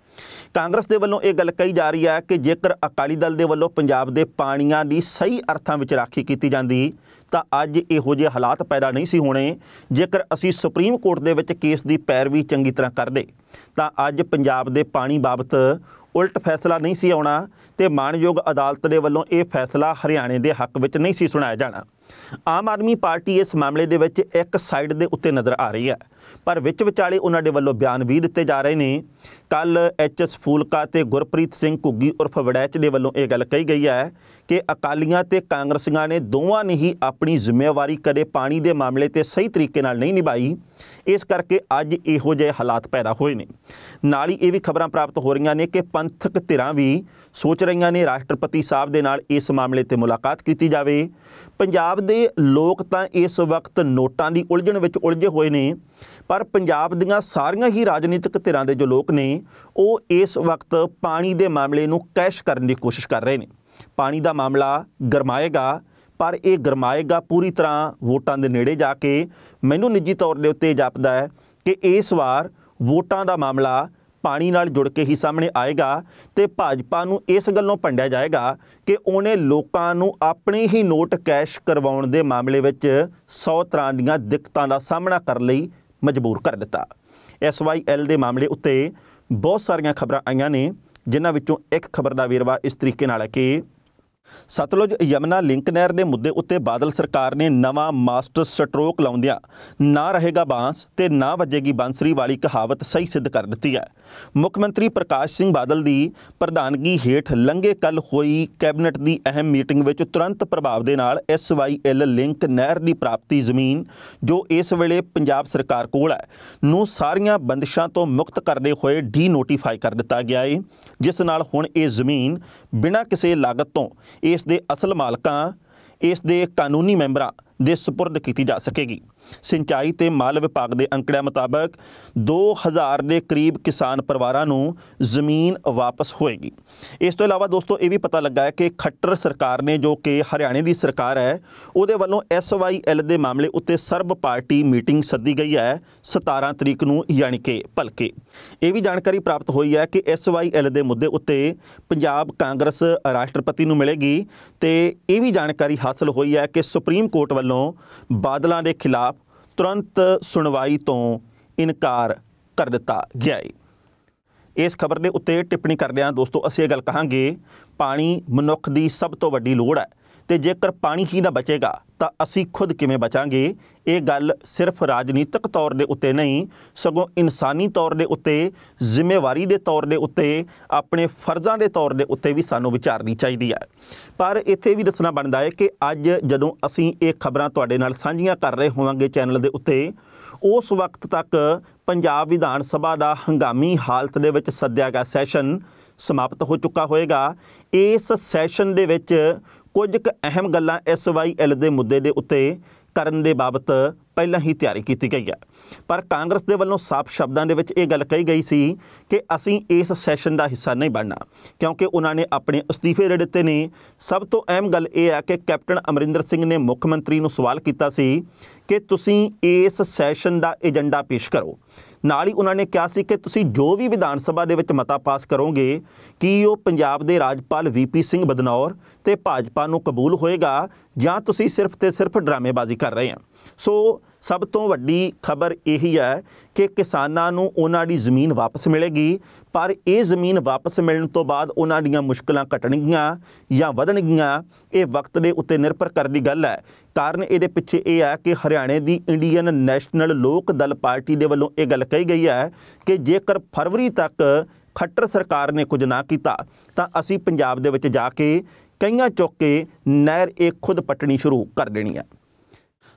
ਕਾਂਗਰਸ ਦੇ ਵੱਲੋਂ ਇਹ ਗੱਲ ਕਹੀ ਜਾ ਰਹੀ ਹੈ ਕਿ ਜੇਕਰ ਅਕਾਲੀ ਦਲ ਦੇ ਵੱਲੋਂ ਪੰਜਾਬ ਦੇ ਪਾਣੀਆਂ ਦੀ ਸਹੀ ਅਰਥਾਂ ਵਿੱਚ ਰਾਖੀ ਕੀਤੀ ਜਾਂਦੀ ਤਾਂ ਅੱਜ ਇਹੋ ਜਿਹੇ ਹਾਲਾਤ ਪੈਦਾ ਨਹੀਂ ਸੀ ਹੋਣੇ ਜੇਕਰ ਅਸੀਂ ਸੁਪਰੀਮ ਕੋਰਟ ਦੇ ਵਿੱਚ ਕੇਸ ਦੀ ਪੈਰਵੀ ਚੰਗੀ ਤਰ੍ਹਾਂ ਕਰਦੇ ਤਾਂ ਅੱਜ ਪੰਜਾਬ ਦੇ ਪਾਣੀ ਬਾਬਤ ਉਲਟ ਫੈਸਲਾ ਨਹੀਂ ਸੀ ਆਉਣਾ ਤੇ ਮਾਨਯੋਗ ਅਦਾਲਤ ਦੇ ਵੱਲੋਂ ਇਹ ਫੈਸਲਾ ਹਰਿਆਣੇ ਦੇ ਹੱਕ ਵਿੱਚ ਨਹੀਂ ਸੀ ਸੁਣਾਇਆ ਜਾਣਾ ਆਮ ਆਦਮੀ ਪਾਰਟੀ ਇਸ ਮਾਮਲੇ ਦੇ ਵਿੱਚ ਇੱਕ ਸਾਈਡ ਦੇ ਉੱਤੇ ਨਜ਼ਰ ਆ ਰਹੀ ਹੈ ਪਰ ਵਿੱਚ ਵਿਚਾਲੇ ਉਹਨਾਂ ਦੇ ਵੱਲੋਂ ਬਿਆਨ ਵੀ ਦਿੱਤੇ ਜਾ ਰਹੇ ਨੇ ਕੱਲ ਐਚਐਸ ਫੂਲਕਾ ਤੇ ਗੁਰਪ੍ਰੀਤ ਸਿੰਘ ਘੁੱਗੀ ਉਰਫ ਵੜੈਚ ਦੇ ਵੱਲੋਂ ਇਹ ਗੱਲ ਕਹੀ ਗਈ ਹੈ ਕਿ ਅਕਾਲੀਆਂ ਤੇ ਕਾਂਗਰਸੀਆਂ ਨੇ ਦੋਵਾਂ ਨੇ ਹੀ ਆਪਣੀ ਜ਼ਿੰਮੇਵਾਰੀ ਕਦੇ ਪਾਣੀ ਦੇ ਮਾਮਲੇ ਤੇ ਸਹੀ ਤਰੀਕੇ ਨਾਲ ਨਹੀਂ ਨਿਭਾਈ ਇਸ ਕਰਕੇ ਅੱਜ ਇਹੋ ਜਿਹੇ ਹਾਲਾਤ ਪੈਦਾ ਹੋਏ ਨੇ ਨਾਲ ਹੀ ਇਹ ਵੀ ਖਬਰਾਂ ਪ੍ਰਾਪਤ ਹੋ ਰਹੀਆਂ ਨੇ ਕਿ ਪੰਥਕ ਧਿਰਾਂ ਵੀ ਸੋਚ ਰਹੀਆਂ ਨੇ ਰਾਸ਼ਟਰਪਤੀ ਸਾਹਿਬ ਦੇ ਨਾਲ ਇਸ ਮਾਮਲੇ ਤੇ ਮੁਲਾਕਾਤ ਕੀਤੀ ਜਾਵੇ ਪੰਜਾਬ ਪੰਜਾਬ ਦੇ ਲੋਕ ਤਾਂ ਇਸ ਵਕਤ ਨੋਟਾਂ ਦੀ ਉਲਝਣ ਵਿੱਚ ਉਲਝੇ ਹੋਏ ਨੇ ਪਰ ਪੰਜਾਬ ਦੀਆਂ ਸਾਰੀਆਂ ਹੀ ਰਾਜਨੀਤਿਕ ਧਿਰਾਂ ਦੇ ਜੋ ਲੋਕ ਨੇ ਉਹ ਇਸ ਵਕਤ ਪਾਣੀ ਦੇ ਮਾਮਲੇ ਨੂੰ ਕੈਸ਼ ਕਰਨ ਦੀ ਕੋਸ਼ਿਸ਼ ਕਰ ਰਹੇ ਨੇ ਪਾਣੀ ਦਾ ਮਾਮਲਾ ਗਰਮਾਏਗਾ ਪਰ ਇਹ ਗਰਮਾਏਗਾ ਪੂਰੀ ਤਰ੍ਹਾਂ ਵੋਟਾਂ ਦੇ ਨੇੜੇ ਜਾ ਕੇ ਮੈਨੂੰ ਨਿੱਜੀ ਤੌਰ ਦੇ ਉੱਤੇ ਜਾਪਦਾ ਹੈ ਕਿ ਇਸ ਵਾਰ ਵੋਟਾਂ ਦਾ ਮਾਮਲਾ ਪਾਣੀ ਨਾਲ ਜੁੜ ਕੇ ਹੀ ਸਾਹਮਣੇ ਆਏਗਾ ਤੇ ਭਾਜਪਾ ਨੂੰ ਇਸ ਗੱਲੋਂ ਪੰਡਿਆ ਜਾਏਗਾ ਕਿ ਉਹਨੇ ਲੋਕਾਂ ਨੂੰ ਆਪਣੇ ਹੀ ਨੋਟ ਕੈਸ਼ ਕਰਵਾਉਣ ਦੇ ਮਾਮਲੇ ਵਿੱਚ 100 ਤਰ੍ਹਾਂ ਦੀਆਂ ਦਿੱਕਤਾਂ ਦਾ ਸਾਹਮਣਾ ਕਰਨ ਲਈ ਮਜਬੂਰ ਕਰ ਦਿੱਤਾ ਐਸਵਾਈਐਲ ਦੇ ਮਾਮਲੇ ਉੱਤੇ ਬਹੁਤ ਸਾਰੀਆਂ ਖਬਰਾਂ ਆਈਆਂ ਨੇ ਜਿਨ੍ਹਾਂ ਵਿੱਚੋਂ ਇੱਕ ਖਬਰ ਦਾ ਵੇਰਵਾ ਇਸ ਤਰੀਕੇ ਨਾਲ ਹੈ ਕਿ ਸਤਲੁਜ ਯਮਨਾ ਲਿੰਕ ਨਹਿਰ ਦੇ ਮੁੱਦੇ ਉੱਤੇ ਬਾਦਲ ਸਰਕਾਰ ਨੇ ਨਵਾਂ ਮਾਸਟਰ ਸਟ੍ਰੋਕ ਲਾਉਂਦਿਆਂ ਨਾ ਰਹੇਗਾ ਬਾਂਸ ਤੇ ਨਾ ਵੱਜੇਗੀ ਬੰਸਰੀ ਵਾਲੀ ਕਹਾਵਤ ਸਹੀ ਸਿੱਧ ਕਰ ਦਿੱਤੀ ਹੈ ਮੁੱਖ ਮੰਤਰੀ ਪ੍ਰਕਾਸ਼ ਸਿੰਘ ਬਾਦਲ ਦੀ ਪ੍ਰਧਾਨਗੀ ਹੇਠ ਲੰਘੇ ਕੱਲ ਹੋਈ ਕੈਬਨਿਟ ਦੀ ਅਹਿਮ ਮੀਟਿੰਗ ਵਿੱਚ ਤੁਰੰਤ ਪ੍ਰਭਾਵ ਦੇ ਨਾਲ ਐਸਵਾਈਐਲ ਲਿੰਕ ਨਹਿਰ ਦੀ ਪ੍ਰਾਪਤੀ ਜ਼ਮੀਨ ਜੋ ਇਸ ਵੇਲੇ ਪੰਜਾਬ ਸਰਕਾਰ ਕੋਲ ਹੈ ਨੂੰ ਸਾਰੀਆਂ ਬੰਦਸ਼ਾਂ ਤੋਂ ਮੁਕਤ ਕਰਦੇ ਹੋਏ ਡੀ ਨੋਟੀਫਾਈ ਕਰ ਦਿੱਤਾ ਗਿਆ ਹੈ ਜਿਸ ਨਾਲ ਹੁਣ ਇਹ ਜ਼ਮੀਨ ਬਿਨਾਂ ਕਿਸੇ ਲਾਗਤ ਤੋਂ ਇਸ ਦੇ ਅਸਲ ਮਾਲਕਾਂ ਇਸ ਦੇ ਕਾਨੂੰਨੀ ਮੈਂਬਰਾਂ ਦੇ سپرد ਕੀਤੀ ਜਾ ਸਕੇਗੀ ਸਿੰਚਾਈ ਤੇ ਮਾਲ ਵਿਭਾਗ ਦੇ ਅੰਕੜਿਆਂ ਮੁਤਾਬਕ 2000 ਦੇ ਕਰੀਬ ਕਿਸਾਨ ਪਰਿਵਾਰਾਂ ਨੂੰ ਜ਼ਮੀਨ ਵਾਪਸ ਹੋਏਗੀ ਇਸ ਤੋਂ ਇਲਾਵਾ ਦੋਸਤੋ ਇਹ ਵੀ ਪਤਾ ਲੱਗਾ ਹੈ ਕਿ ਖੱਟਰ ਸਰਕਾਰ ਨੇ ਜੋ ਕਿ ਹਰਿਆਣੇ ਦੀ ਸਰਕਾਰ ਹੈ ਉਹਦੇ ਵੱਲੋਂ ਐਸਵਾਈਐਲ ਦੇ ਮਾਮਲੇ ਉੱਤੇ ਸਰਬ ਪਾਰਟੀ ਮੀਟਿੰਗ ਸੱਦੀ ਗਈ ਹੈ 17 ਤਰੀਕ ਨੂੰ ਯਾਨੀ ਕਿ ਭਲਕੇ ਇਹ ਵੀ ਜਾਣਕਾਰੀ ਪ੍ਰਾਪਤ ਹੋਈ ਹੈ ਕਿ ਐਸਵਾਈਐਲ ਦੇ ਮੁੱਦੇ ਉੱਤੇ ਪੰਜਾਬ ਕਾਂਗਰਸ ਰਾਸ਼ਟਰਪਤੀ ਨੂੰ ਮਿਲੇਗੀ ਤੇ ਇਹ ਵੀ ਜਾਣਕਾਰੀ ਹਾਸਲ ਹੋਈ ਹੈ ਕਿ ਸੁਪਰੀਮ ਕੋਰਟ ਵੱਲੋਂ ਬਾਦਲਾਂ ਦੇ ਖਿਲਾਫ ਤੁਰੰਤ ਸੁਣਵਾਈ ਤੋਂ ਇਨਕਾਰ ਕਰ ਦਿੱਤਾ ਗਿਆ ਹੈ ਇਸ ਖਬਰ ਦੇ ਉੱਤੇ ਟਿੱਪਣੀ ਕਰਦਿਆਂ ਦੋਸਤੋ ਅਸੀਂ ਇਹ ਗੱਲ ਕਹਾਂਗੇ ਪਾਣੀ ਮਨੁੱਖ ਦੀ ਸਭ ਤੋਂ ਵੱਡੀ ਲੋੜ ਹੈ ਤੇ ਜੇਕਰ ਪਾਣੀ ਹੀ ਨਾ ਬਚੇਗਾ ਤਾਂ ਅਸੀਂ ਖੁਦ ਕਿਵੇਂ ਬਚਾਂਗੇ ਇਹ ਗੱਲ ਸਿਰਫ ਰਾਜਨੀਤਿਕ ਤੌਰ ਦੇ ਉੱਤੇ ਨਹੀਂ ਸਗੋਂ ਇਨਸਾਨੀ ਤੌਰ ਦੇ ਉੱਤੇ ਜ਼ਿੰਮੇਵਾਰੀ ਦੇ ਤੌਰ ਦੇ ਉੱਤੇ ਆਪਣੇ ਫਰਜ਼ਾਂ ਦੇ ਤੌਰ ਦੇ ਉੱਤੇ ਵੀ ਸਾਨੂੰ ਵਿਚਾਰਨੀ ਚਾਹੀਦੀ ਹੈ ਪਰ ਇੱਥੇ ਵੀ ਦੱਸਣਾ ਬਣਦਾ ਹੈ ਕਿ ਅੱਜ ਜਦੋਂ ਅਸੀਂ ਇਹ ਖਬਰਾਂ ਤੁਹਾਡੇ ਨਾਲ ਸਾਂਝੀਆਂ ਕਰ ਰਹੇ ਹੋਵਾਂਗੇ ਚੈਨਲ ਦੇ ਉੱਤੇ ਉਸ ਵਕਤ ਤੱਕ ਪੰਜਾਬ ਵਿਧਾਨ ਸਭਾ ਦਾ ਹੰਗਾਮੀ ਹਾਲਤ ਦੇ ਵਿੱਚ ਸੱਦਿਆ ਗਿਆ ਸੈਸ਼ਨ ਸਮਾਪਤ ਹੋ ਚੁੱਕਾ ਹੋਏਗਾ ਇਸ ਸੈਸ਼ਨ ਦੇ ਵਿੱਚ ਕੁਝ ਕੁ ਅਹਿਮ ਗੱਲਾਂ ਐਸਵਾਈਐਲ ਦੇ ਮੁੱਦੇ ਦੇ ਉੱਤੇ ਕਰਨ ਦੇ ਬਾਬਤ ਪਹਿਲਾਂ ਹੀ ਤਿਆਰੀ ਕੀਤੀ ਗਈ ਹੈ ਪਰ ਕਾਂਗਰਸ ਦੇ ਵੱਲੋਂ ਸਾਫ਼ ਸ਼ਬਦਾਂ ਦੇ ਵਿੱਚ ਇਹ ਗੱਲ ਕਹੀ ਗਈ ਸੀ ਕਿ ਅਸੀਂ ਇਸ ਸੈਸ਼ਨ ਦਾ ਹਿੱਸਾ ਨਹੀਂ ਬਣਨਾ ਕਿਉਂਕਿ ਉਹਨਾਂ ਨੇ ਆਪਣੇ ਅਸਤੀਫੇ ਦੇ ਦਿੱਤੇ ਨੇ ਸਭ ਤੋਂ ਅਹਿਮ ਗੱਲ ਇਹ ਹੈ ਕਿ ਕੈਪਟਨ ਅਮਰਿੰਦਰ ਸਿੰਘ ਨੇ ਮੁੱਖ ਮੰਤਰੀ ਨੂੰ ਸਵਾਲ ਕੀਤਾ ਸੀ ਕਿ ਤੁਸੀਂ ਇਸ ਸੈਸ਼ਨ ਦਾ ਏਜੰਡਾ ਪੇਸ਼ ਕਰੋ ਨਾਲ ਹੀ ਉਹਨਾਂ ਨੇ ਕਿਹਾ ਸੀ ਕਿ ਤੁਸੀਂ ਜੋ ਵੀ ਵਿਧਾਨ ਸਭਾ ਦੇ ਵਿੱਚ ਮਤਾ ਪਾਸ ਕਰੋਗੇ ਕੀ ਉਹ ਪੰਜਾਬ ਦੇ ਰਾਜਪਾਲ ਵੀਪੀ ਸਿੰਘ ਬਦਨੌਰ ਤੇ ਭਾਜਪਾ ਨੂੰ ਕਬੂਲ ਹੋਏਗਾ ਜਾਂ ਤੁਸੀਂ ਸਿਰਫ ਤੇ ਸਿਰਫ ਡਰਾਮੇਬਾਜ਼ੀ ਕਰ ਰਹੇ ਹੋ ਸੋ ਸਭ ਤੋਂ ਵੱਡੀ ਖਬਰ ਇਹੀ ਹੈ ਕਿ ਕਿਸਾਨਾਂ ਨੂੰ ਉਹਨਾਂ ਦੀ ਜ਼ਮੀਨ ਵਾਪਸ ਮਿਲੇਗੀ ਪਰ ਇਹ ਜ਼ਮੀਨ ਵਾਪਸ ਮਿਲਣ ਤੋਂ ਬਾਅਦ ਉਹਨਾਂ ਦੀਆਂ ਮੁਸ਼ਕਲਾਂ ਘਟਣਗੀਆਂ ਜਾਂ ਵਧਣਗੀਆਂ ਇਹ ਵਕਤ ਦੇ ਉੱਤੇ ਨਿਰਭਰ ਕਰਦੀ ਗੱਲ ਹੈ ਕਾਰਨ ਇਹਦੇ ਪਿੱਛੇ ਇਹ ਹੈ ਕਿ ਹਰਿਆਣੇ ਦੀ ਇੰਡੀਅਨ ਨੈਸ਼ਨਲ ਲੋਕ ਦਲ ਪਾਰਟੀ ਦੇ ਵੱਲੋਂ ਇਹ ਗੱਲ ਕਹੀ ਗਈ ਹੈ ਕਿ ਜੇਕਰ ਫਰਵਰੀ ਤੱਕ ਖੱਟਰ ਸਰਕਾਰ ਨੇ ਕੁਝ ਨਾ ਕੀਤਾ ਤਾਂ ਅਸੀਂ ਪੰਜਾਬ ਦੇ ਵਿੱਚ ਜਾ ਕੇ ਕਈਆਂ ਚੁੱਕ ਕੇ ਨਹਿਰ ਇਹ ਖੁਦ ਪਟਣੀ ਸ਼ੁਰੂ ਕਰ ਦੇਣੀ ਹੈ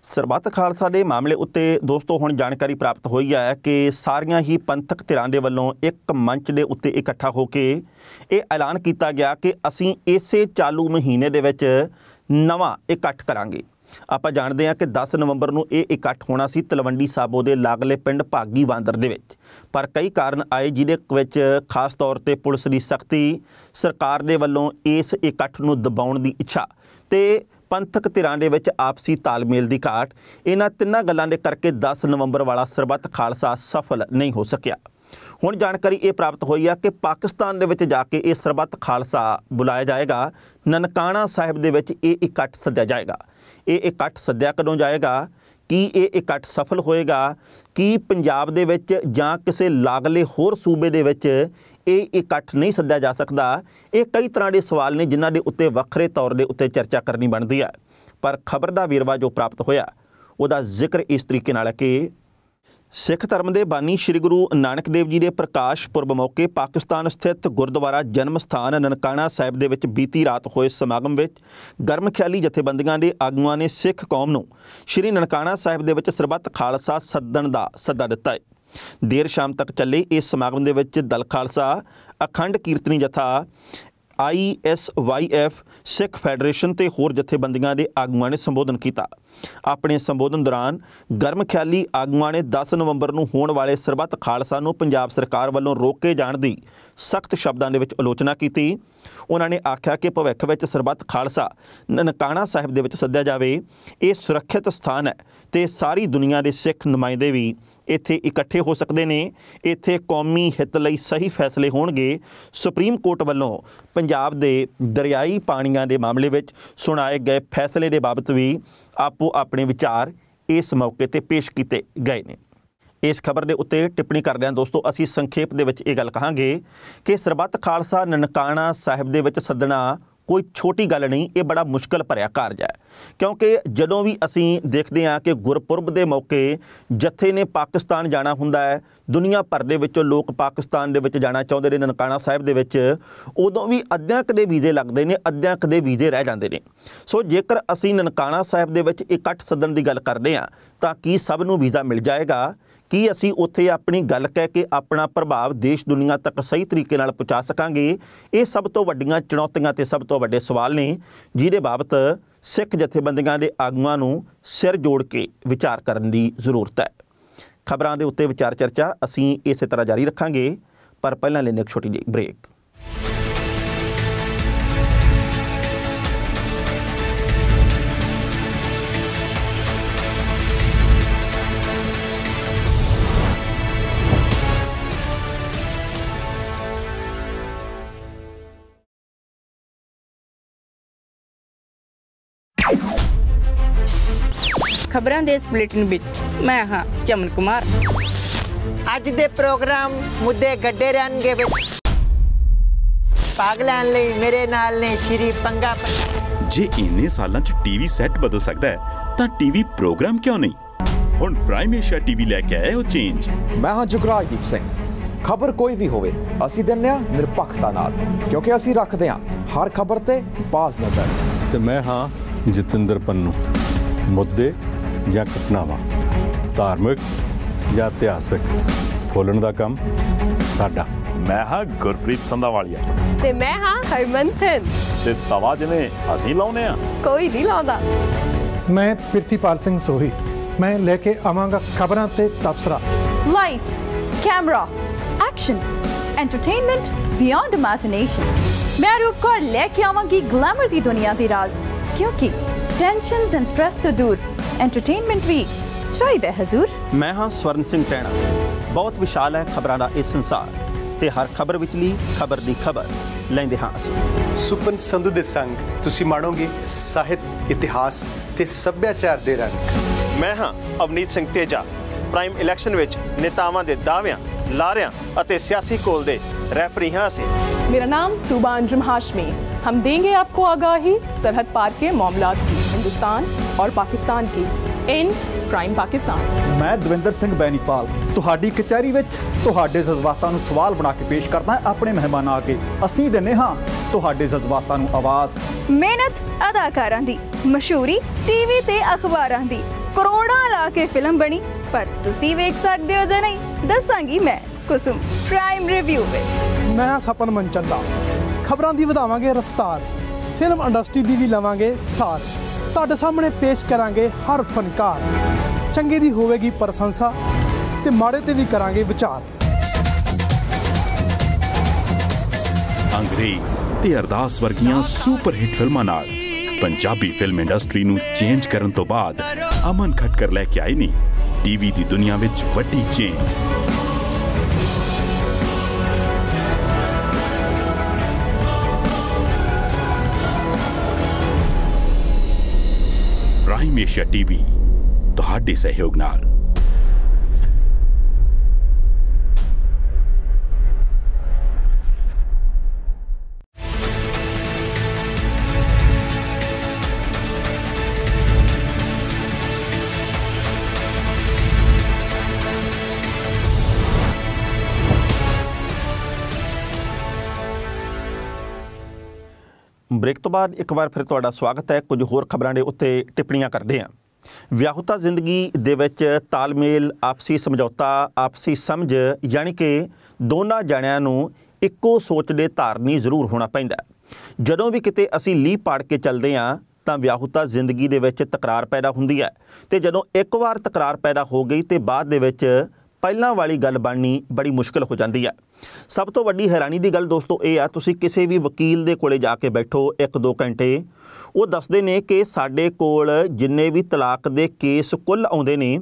ਸਰਬੱਤ ਖਾਲਸਾ ਦੇ ਮਾਮਲੇ ਉੱਤੇ ਦੋਸਤੋ ਹੁਣ ਜਾਣਕਾਰੀ ਪ੍ਰਾਪਤ ਹੋਈ ਹੈ ਕਿ ਸਾਰੀਆਂ ਹੀ ਪੰਥਕ ਧਿਰਾਂ ਦੇ ਵੱਲੋਂ ਇੱਕ ਮੰਚ ਦੇ ਉੱਤੇ ਇਕੱਠਾ ਹੋ ਕੇ ਇਹ ਐਲਾਨ ਕੀਤਾ ਗਿਆ ਕਿ ਅਸੀਂ ਇਸੇ ਚਾਲੂ ਮਹੀਨੇ ਦੇ ਵਿੱਚ ਨਵਾਂ ਇਕੱਠ ਕਰਾਂਗੇ ਆਪਾਂ ਜਾਣਦੇ ਹਾਂ ਕਿ 10 ਨਵੰਬਰ ਨੂੰ ਇਹ ਇਕੱਠ ਹੋਣਾ ਸੀ ਤਲਵੰਡੀ ਸਾਬੋ ਦੇ ਲਾਗਲੇ ਪਿੰਡ ਭਾਗੀ ਵਾਂਦਰ ਦੇ ਵਿੱਚ ਪਰ ਕਈ ਕਾਰਨ ਆਏ ਜਿਹਦੇ ਵਿੱਚ ਖਾਸ ਤੌਰ ਤੇ ਪੁਲਿਸ ਦੀ ਸਖਤੀ ਸਰਕਾਰ ਦੇ ਵੱਲੋਂ ਇਸ ਇਕੱਠ ਨੂੰ ਦਬਾਉਣ ਦੀ ਇੱਛਾ ਤੇ ਪੰਥਕ ਧਿਰਾਂ ਦੇ ਵਿੱਚ ਆਪਸੀ ਤਾਲਮੇਲ ਦੀ ਘਾਟ ਇਹਨਾਂ ਤਿੰਨਾਂ ਗੱਲਾਂ ਦੇ ਕਰਕੇ 10 ਨਵੰਬਰ ਵਾਲਾ ਸਰਬੱਤ ਖਾਲਸਾ ਸਫਲ ਨਹੀਂ ਹੋ ਸਕਿਆ ਹੁਣ ਜਾਣਕਾਰੀ ਇਹ ਪ੍ਰਾਪਤ ਹੋਈ ਆ ਕਿ ਪਾਕਿਸਤਾਨ ਦੇ ਵਿੱਚ ਜਾ ਕੇ ਇਹ ਸਰਬੱਤ ਖਾਲਸਾ ਬੁਲਾਇਆ ਜਾਏਗਾ ਨਨਕਾਣਾ ਸਾਹਿਬ ਦੇ ਵਿੱਚ ਇਹ ਇਕੱਠ ਸੱਦਿਆ ਜਾਏਗਾ ਇਹ ਇਕੱਠ ਸੱਦਿਆ ਕਦੋਂ ਜਾਏਗਾ ਕੀ ਇਹ ਇਕੱਠ ਸਫਲ ਹੋਏਗਾ ਕੀ ਪੰਜਾਬ ਦੇ ਵਿੱਚ ਜਾਂ ਕਿਸੇ ਲਾਗਲੇ ਹੋਰ ਸੂਬੇ ਦੇ ਵਿੱਚ ਇਹ ਇਕੱਠ ਨਹੀਂ ਸੱਦਿਆ ਜਾ ਸਕਦਾ ਇਹ ਕਈ ਤਰ੍ਹਾਂ ਦੇ ਸਵਾਲ ਨੇ ਜਿਨ੍ਹਾਂ ਦੇ ਉੱਤੇ ਵੱਖਰੇ ਤੌਰ ਦੇ ਉੱਤੇ ਚਰਚਾ ਕਰਨੀ ਬਣਦੀ ਹੈ ਪਰ ਖਬਰ ਦਾ ਵੇਰਵਾ ਜੋ ਪ੍ਰਾਪਤ ਹੋਇਆ ਉਹਦਾ ਜ਼ਿਕਰ ਇਸ ਤਰੀਕੇ ਨਾਲ ਹੈ ਕਿ ਸਿੱਖ ਧਰਮ ਦੇ ਬਾਨੀ ਸ੍ਰੀ ਗੁਰੂ ਨਾਨਕ ਦੇਵ ਜੀ ਦੇ ਪ੍ਰਕਾਸ਼ ਪੁਰਬ ਮੌਕੇ ਪਾਕਿਸਤਾਨ ਸਥਿਤ ਗੁਰਦੁਆਰਾ ਜਨਮ ਸਥਾਨ ਨਨਕਾਣਾ ਸਾਹਿਬ ਦੇ ਵਿੱਚ ਬੀਤੀ ਰਾਤ ਹੋਏ ਸਮਾਗਮ ਵਿੱਚ ਗਰਮ ਖਿਆਲੀ ਜਥੇਬੰਦੀਆਂ ਦੇ ਆਗੂਆਂ ਨੇ ਸਿੱਖ ਕੌਮ ਨੂੰ ਸ੍ਰੀ ਨਨਕਾਣਾ ਸਾਹਿਬ ਦੇ ਵਿੱਚ ਸਰਬੱਤ ਖਾਲਸਾ ਸੱਦਣ ਦਾ ਸੱਦਾ ਦਿੱਤਾ ਹੈ ਦੇਰ ਸ਼ਾਮ ਤੱਕ ਚੱਲੇ ਇਸ ਸਮਾਗਮ ਦੇ ਵਿੱਚ ਦਲ ਖਾਲਸਾ ਅਖੰਡ ਕੀਰਤਨੀ ਜਥਾ ਆਈਐਸਵਾਈਐਫ ਸਿੱਖ ਫੈਡਰੇਸ਼ਨ ਤੇ ਹੋਰ ਜਥੇਬੰਦੀਆਂ ਦੇ ਆਗੂਆਂ ਨੇ ਸੰਬੋਧਨ ਕੀਤਾ ਆਪਣੇ ਸੰਬੋਧਨ ਦੌਰਾਨ ਗਰਮ ਖਿਆਲੀ ਆਗੂਆਂ ਨੇ 10 ਨਵੰਬਰ ਨੂੰ ਹੋਣ ਵਾਲੇ ਸਰਬੱਤ ਖਾਲਸਾ ਨੂੰ ਪੰਜਾਬ ਸਰਕਾਰ ਵੱਲੋਂ ਰੋਕੇ ਜਾਣ ਦੀ ਸਖਤ ਸ਼ਬਦਾਂ ਦੇ ਵਿੱਚ ਆਲੋਚਨਾ ਕੀਤੀ ਉਹਨਾਂ ਨੇ ਆਖਿਆ ਕਿ ਭਵਿੱਖ ਵਿੱਚ ਸਰਬੱਤ ਖਾਲਸਾ ਨਨਕਾਣਾ ਸਾਹਿਬ ਦੇ ਵਿੱਚ ਸੱਦਿਆ ਜਾਵੇ ਇਹ ਸੁਰੱਖਿਅਤ ਸਥਾਨ ਹੈ ਤੇ ਸਾਰੀ ਦੁਨੀਆ ਦੇ ਸਿੱਖ ਨੁਮਾਇੰਦੇ ਵੀ ਇੱਥੇ ਇਕੱਠੇ ਹੋ ਸਕਦੇ ਨੇ ਇੱਥੇ ਕੌਮੀ ਹਿੱਤ ਲਈ ਸਹੀ ਫੈਸਲੇ ਹੋਣਗੇ ਸੁਪਰੀਮ ਕੋਰਟ ਵੱਲੋਂ ਪੰਜਾਬ ਦੇ ਦਰਿਆਈ ਪਾਣੀਆਂ ਦੇ ਮਾਮਲੇ ਵਿੱਚ ਸੁਣਾਏ ਗਏ ਫੈਸਲੇ ਦੇ ਬਾਬਤ ਵੀ ਆਪੋ ਆਪਣੇ ਵਿਚਾਰ ਇਸ ਮੌਕੇ ਤੇ ਪੇਸ਼ ਕੀਤੇ ਗਏ ਨੇ ਇਸ ਖਬਰ ਦੇ ਉੱਤੇ ਟਿੱਪਣੀ ਕਰਦੇ ਹਾਂ ਦੋਸਤੋ ਅਸੀਂ ਸੰਖੇਪ ਦੇ ਵਿੱਚ ਇਹ ਗੱਲ ਕਹਾਂਗੇ ਕਿ ਸਰਬੱਤ ਖਾਲਸਾ ਨਨਕਾਣਾ ਸਾਹਿਬ ਦੇ ਵਿੱਚ ਸੱਦਣਾ ਕੋਈ ਛੋਟੀ ਗੱਲ ਨਹੀਂ ਇਹ ਬੜਾ ਮੁਸ਼ਕਲ ਭਰਿਆ ਕਾਰਜ ਹੈ ਕਿਉਂਕਿ ਜਦੋਂ ਵੀ ਅਸੀਂ ਦੇਖਦੇ ਹਾਂ ਕਿ ਗੁਰਪੁਰਬ ਦੇ ਮੌਕੇ ਜਥੇ ਨੇ ਪਾਕਿਸਤਾਨ ਜਾਣਾ ਹੁੰਦਾ ਹੈ ਦੁਨੀਆ ਭਰ ਦੇ ਵਿੱਚੋਂ ਲੋਕ ਪਾਕਿਸਤਾਨ ਦੇ ਵਿੱਚ ਜਾਣਾ ਚਾਹੁੰਦੇ ਨੇ ਨਨਕਾਣਾ ਸਾਹਿਬ ਦੇ ਵਿੱਚ ਉਦੋਂ ਵੀ ਅੱਧਿਆਂ ਕਦੇ ਵੀਜ਼ੇ ਲੱਗਦੇ ਨੇ ਅੱਧਿਆਂ ਕਦੇ ਵੀਜ਼ੇ ਰਹਿ ਜਾਂਦੇ ਨੇ ਸੋ ਜੇਕਰ ਅਸੀਂ ਨਨਕਾਣਾ ਸਾਹਿਬ ਦੇ ਵਿੱਚ ਇਕੱਠ ਸੱਦਣ ਦੀ ਗੱਲ ਕਰਦੇ ਹਾਂ ਤਾਂ ਕੀ ਸਭ ਨੂੰ ਵੀਜ਼ਾ ਮਿਲ ਜਾਏਗਾ ਕੀ ਅਸੀਂ ਉੱਥੇ ਆਪਣੀ ਗੱਲ ਕਹਿ ਕੇ ਆਪਣਾ ਪ੍ਰਭਾਵ ਦੇਸ਼ ਦੁਨੀਆ ਤੱਕ ਸਹੀ ਤਰੀਕੇ ਨਾਲ ਪਹੁੰਚਾ ਸਕਾਂਗੇ ਇਹ ਸਭ ਤੋਂ ਵੱਡੀਆਂ ਚੁਣੌਤੀਆਂ ਤੇ ਸਭ ਤੋਂ ਵੱਡੇ ਸਵਾਲ ਨੇ ਜਿਹਦੇ ਬਾਬਤ ਸਿੱਖ ਜਥੇਬੰਦੀਆਂ ਦੇ ਆਗੂਆਂ ਨੂੰ ਸਿਰ ਜੋੜ ਕੇ ਵਿਚਾਰ ਕਰਨ ਦੀ ਜ਼ਰੂਰਤ ਹੈ ਖਬਰਾਂ ਦੇ ਉੱਤੇ ਵਿਚਾਰ ਚਰਚਾ ਅਸੀਂ ਇਸੇ ਤਰ੍ਹਾਂ ਜਾਰੀ ਰੱਖਾਂਗੇ ਪਰ ਪਹਿਲਾਂ ਲੈਂਦੇ ਇੱਕ ਛੋਟੀ ਜਿਹੀ ਬ੍ਰੇਕ ਖਬਰਾਂ ਦੇ ਇਸ ਬੁਲੇਟਿਨ ਵਿੱਚ ਮੈਂ ਹਾਂ ਚਮਨ ਕੁਮਾਰ ਅੱਜ ਦੇ ਪ੍ਰੋਗਰਾਮ ਮੁੱਦੇ ਗੱਡੇ ਰਹਿਣਗੇ ਵਿੱਚ ਪਾਗਲਾਂ ਲਈ ਮੇਰੇ ਨਾਲ ਨੇ ਸ਼੍ਰੀ ਪੰਗਾ ਜੇ ਇਹਨੇ ਸਾਲਾਂ 'ਚ ਟੀਵੀ ਸੈੱਟ ਬਦਲ ਸਕਦਾ ਹੈ ਤਾਂ ਟੀਵੀ ਪ੍ਰੋਗਰਾਮ ਕਿਉਂ ਨਹੀਂ ਹੁਣ ਪ੍ਰਾਈਮ ਏਸ਼ੀਆ ਟੀਵੀ ਲੈ ਕੇ ਆਇਆ ਉਹ ਚੇਂਜ ਮੈਂ ਹਾਂ ਜੁਗਰਾਜਦੀਪ ਸਿੰਘ ਖਬਰ ਕੋਈ ਵੀ ਹੋਵੇ ਅਸੀਂ ਦਿੰਨੇ ਆ ਨਿਰਪੱਖਤਾ ਨਾਲ ਕਿਉਂਕਿ ਅਸੀਂ ਰੱਖਦੇ ਆ ਹਰ ਖਬਰ ਤੇ ਬਾਜ਼ ਨਜ਼ਰ ਤੇ ਮੈਂ ਹਾਂ ਜਤਿੰਦਰ ਪੰਨੂ ਮੁੱਦੇ ਜਾਂ ਘਟਨਾਵਾਂ ਧਾਰਮਿਕ ਜਾਂ ਇਤਿਹਾਸਕ ਖੋਲਣ ਦਾ ਕੰਮ ਸਾਡਾ ਮੈਂ ਹਾਂ ਗੁਰਪ੍ਰੀਤ ਸੰਧਾਵਾਲੀਆ ਤੇ ਮੈਂ ਹਾਂ ਹਰਮਨਥਨ ਤੇ ਤਵਾ ਜਿਵੇਂ ਅਸੀਂ ਲਾਉਨੇ ਆ ਕੋਈ ਨਹੀਂ ਲਾਉਂਦਾ ਮੈਂ ਪ੍ਰਿਤੀਪਾਲ ਸਿੰਘ ਸੋਹੀ ਮੈਂ ਲੈ ਕੇ ਆਵਾਂਗਾ ਖਬਰਾਂ ਤੇ ਤਬਸਰਾ lights camera action entertainment beyond imagination ਮੈਂ ਰੂਪਕੌਰ ਲੈ ਕੇ ਆਵਾਂਗੀ ਗਲੈਮਰ ਦੀ ਦੁਨੀਆ ਦੇ ਰਾਜ਼ ਕਿਉਂਕਿ ਟੈਨਸ਼ਨਸ ਐਂਡ ਸਟ੍ਰੈਸ ਤੋਂ ਦੂਰ ਐਂਟਰਟੇਨਮੈਂਟ ਵੀ ਚਾਹੀਦਾ ਹਜ਼ੂਰ ਮੈਂ ਹਾਂ ਸਵਰਨ ਸਿੰਘ ਟੈਣਾ ਬਹੁਤ ਵਿਸ਼ਾਲ ਹੈ ਖਬਰਾਂ ਦਾ ਇਹ ਸੰਸਾਰ ਤੇ ਹਰ ਖਬਰ ਵਿਚਲੀ ਖਬਰ ਦੀ ਖਬਰ ਲੈਂਦੇ ਹਾਂ ਅਸੀਂ ਸੁਪਨ ਸੰਧੂ ਦੇ ਸੰਗ ਤੁਸੀਂ ਮਾਣੋਗੇ ਸਾਹਿਤ ਇਤਿਹਾਸ ਤੇ ਸੱਭਿਆਚਾਰ ਦੇ ਰੰਗ ਮੈਂ ਹਾਂ ਅਵਨੀਤ ਸਿੰਘ ਤੇਜਾ ਪ੍ਰਾਈਮ ਇਲੈਕਸ਼ਨ ਵਿੱਚ ਨੇਤਾਵਾਂ ਦੇ ਦਾਅਵਿਆਂ ਲਾਰਿਆਂ ਅਤੇ ਸਿਆਸੀ ਕੋਲ ਦੇ ਰੈਫਰੀ ਹਾਂ ਅਸੀਂ ਮੇਰਾ ਨਾਮ ਟੂਬਾਨ ਜਮਹਾਸ਼ਮੀ हम देंगे आपको आगाही सरहद पार के मामला की हिंदुस्तान और पाकिस्तान की इन ਪ੍ਰਾਈਮ ਪਾਕਿਸਤਾਨ ਮੈਂ ਦਵਿੰਦਰ ਸਿੰਘ ਬੈਨੀਪਾਲ ਤੁਹਾਡੀ ਕਚਹਿਰੀ ਵਿੱਚ ਤੁਹਾਡੇ ਜਜ਼ਬਾਤਾਂ ਨੂੰ ਸਵਾਲ ਬਣਾ ਕੇ ਪੇਸ਼ ਕਰਦਾ ਆਪਣੇ ਮਹਿਮਾਨਾਂ ਅੱਗੇ ਅਸੀਂ ਦਿੰਨੇ ਹਾਂ ਤੁਹਾਡੇ ਜਜ਼ਬਾਤਾਂ ਨੂੰ ਆਵਾਜ਼ ਮਿਹਨਤ ਅਦਾਕਾਰਾਂ ਦੀ ਮਸ਼ਹੂਰੀ ਟੀਵੀ ਤੇ ਅਖਬਾਰਾਂ ਦੀ ਕਰੋੜਾਂ ਲਾ ਕੇ ਫਿਲਮ ਬਣੀ ਪਰ ਤੁਸੀਂ ਵੇਖ ਸਕਦੇ ਹੋ ਜਾਂ ਨਹੀਂ ਦੱਸਾਂਗੀ ਮੈਂ ਕੁਸੁਮ ਪ੍ਰਾਈਮ ਰਿਵਿਊ ਵਿੱਚ ਮੈਂ ਸਪਨ ਮੰਚੰਦਾ ਖਬਰਾਂ ਦੀ ਵਧਾਵਾਂਗੇ ਰਫ਼ਤਾਰ ਫਿਲਮ ਇੰਡਸਟਰੀ ਦੀ ਵੀ ਲਵਾਂਗੇ ਸਾਰ ਤੁਹਾਡੇ ਸਾਹਮਣੇ ਪੇਸ਼ ਕਰਾਂਗੇ ਹਰ ਫਨਕਾਰ ਚੰਗੇ ਦੀ ਹੋਵੇਗੀ ਪ੍ਰਸ਼ੰਸਾ ਤੇ ਮਾੜੇ ਤੇ ਵੀ ਕਰਾਂਗੇ ਵਿਚਾਰ ਅੰਗਰੇਜ਼ ਤੇ ਅਰਦਾਸ ਵਰਗੀਆਂ ਸੁਪਰ ਹਿੱਟ ਫਿਲਮਾਂ ਨਾਲ ਪੰਜਾਬੀ ਫਿਲਮ ਇੰਡਸਟਰੀ ਨੂੰ ਚੇਂਜ ਕਰਨ ਤੋਂ ਬਾਅਦ ਅਮਨ ਖਟਕਰ ਲੈ ਕੇ ਆਈ ਨਹੀਂ ਟੀਵੀ ਦੀ ਦੁਨੀਆ ਵਿੱਚ ਵੱਡੀ ਚੇਂਜ ਆਈ ਮੇਸ਼ਾ ਟੀਵੀ ਤੁਹਾਡੇ ਸਹਿਯੋਗ ਨਾਲ ਬ੍ਰੇਕ ਤੋਂ ਬਾਅਦ ਇੱਕ ਵਾਰ ਫਿਰ ਤੁਹਾਡਾ ਸਵਾਗਤ ਹੈ ਕੁਝ ਹੋਰ ਖਬਰਾਂ ਦੇ ਉੱਤੇ ਟਿੱਪਣੀਆਂ ਕਰਦੇ ਹਾਂ ਵਿਆਹੁਤਾ ਜ਼ਿੰਦਗੀ ਦੇ ਵਿੱਚ ਤਾਲਮੇਲ ਆਪਸੀ ਸਮਝੌਤਾ ਆਪਸੀ ਸਮਝ ਯਾਨੀ ਕਿ ਦੋਨਾਂ ਜਣਿਆਂ ਨੂੰ ਇੱਕੋ ਸੋਚ ਦੇ ਧਾਰਨੀ ਜ਼ਰੂਰ ਹੋਣਾ ਪੈਂਦਾ ਜਦੋਂ ਵੀ ਕਿਤੇ ਅਸੀਂ ਲੀਹ ਪਾੜ ਕੇ ਚੱਲਦੇ ਹਾਂ ਤਾਂ ਵਿਆਹੁਤਾ ਜ਼ਿੰਦਗੀ ਦੇ ਵਿੱਚ ਤਕਰਾਰ ਪੈਦਾ ਹੁੰਦੀ ਹੈ ਤੇ ਜਦੋਂ ਇੱਕ ਵਾਰ ਤਕਰਾਰ ਪੈਦਾ ਹੋ ਗਈ ਤੇ ਬਾਅਦ ਦੇ ਵਿੱਚ ਪਹਿਲਾਂ ਵਾਲੀ ਗੱਲ ਬਣਨੀ ਬੜੀ ਮੁਸ਼ਕਲ ਹੋ ਜਾਂਦੀ ਹੈ ਸਭ ਤੋਂ ਵੱਡੀ ਹੈਰਾਨੀ ਦੀ ਗੱਲ ਦੋਸਤੋ ਇਹ ਆ ਤੁਸੀਂ ਕਿਸੇ ਵੀ ਵਕੀਲ ਦੇ ਕੋਲੇ ਜਾ ਕੇ ਬੈਠੋ 1-2 ਘੰਟੇ ਉਹ ਦੱਸਦੇ ਨੇ ਕਿ ਸਾਡੇ ਕੋਲ ਜਿੰਨੇ ਵੀ ਤਲਾਕ ਦੇ ਕੇਸ ਕੁੱਲ ਆਉਂਦੇ ਨੇ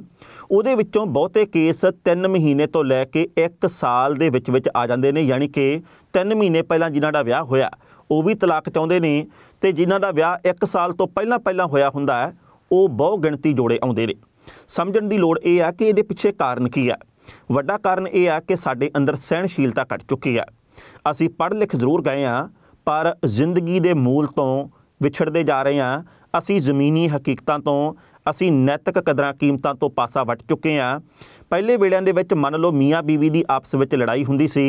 ਉਹਦੇ ਵਿੱਚੋਂ ਬਹੁਤੇ ਕੇਸ 3 ਮਹੀਨੇ ਤੋਂ ਲੈ ਕੇ 1 ਸਾਲ ਦੇ ਵਿੱਚ ਵਿੱਚ ਆ ਜਾਂਦੇ ਨੇ ਯਾਨੀ ਕਿ 3 ਮਹੀਨੇ ਪਹਿਲਾਂ ਜਿਨ੍ਹਾਂ ਦਾ ਵਿਆਹ ਹੋਇਆ ਉਹ ਵੀ ਤਲਾਕ ਚਾਹੁੰਦੇ ਨੇ ਤੇ ਜਿਨ੍ਹਾਂ ਦਾ ਵਿਆਹ 1 ਸਾਲ ਤੋਂ ਪਹਿਲਾਂ ਪਹਿਲਾਂ ਹੋਇਆ ਹੁੰਦਾ ਹੈ ਉਹ ਬਹੁ ਗਿਣਤੀ ਜੋੜੇ ਆਉਂਦੇ ਨੇ ਸਮਝਣ ਦੀ ਲੋੜ ਇਹ ਆ ਕਿ ਇਹਦੇ ਪਿੱਛੇ ਕਾਰਨ ਕੀ ਆ ਵੱਡਾ ਕਾਰਨ ਇਹ ਆ ਕਿ ਸਾਡੇ ਅੰਦਰ ਸਹਿਣਸ਼ੀਲਤਾ ਘਟ ਚੁੱਕੀ ਆ ਅਸੀਂ ਪੜ੍ਹ ਲਿਖ ਜ਼ਰੂਰ ਗਏ ਆ ਪਰ ਜ਼ਿੰਦਗੀ ਦੇ ਮੂਲ ਤੋਂ ਵਿਛੜਦੇ ਜਾ ਰਹੇ ਆ ਅਸੀਂ ਜ਼ਮੀਨੀ ਹਕੀਕਤਾਂ ਤੋਂ ਅਸੀਂ ਨੈਤਿਕ ਕਦਰਾਂ ਕੀਮਤਾਂ ਤੋਂ ਪਾਸਾ ਵੱਟ ਚੁੱਕੇ ਆ ਪਹਿਲੇ ਵੇਲਿਆਂ ਦੇ ਵਿੱਚ ਮੰਨ ਲਓ ਮੀਆਂ ਬੀਵੀ ਦੀ ਆਪਸ ਵਿੱਚ ਲੜਾਈ ਹੁੰਦੀ ਸੀ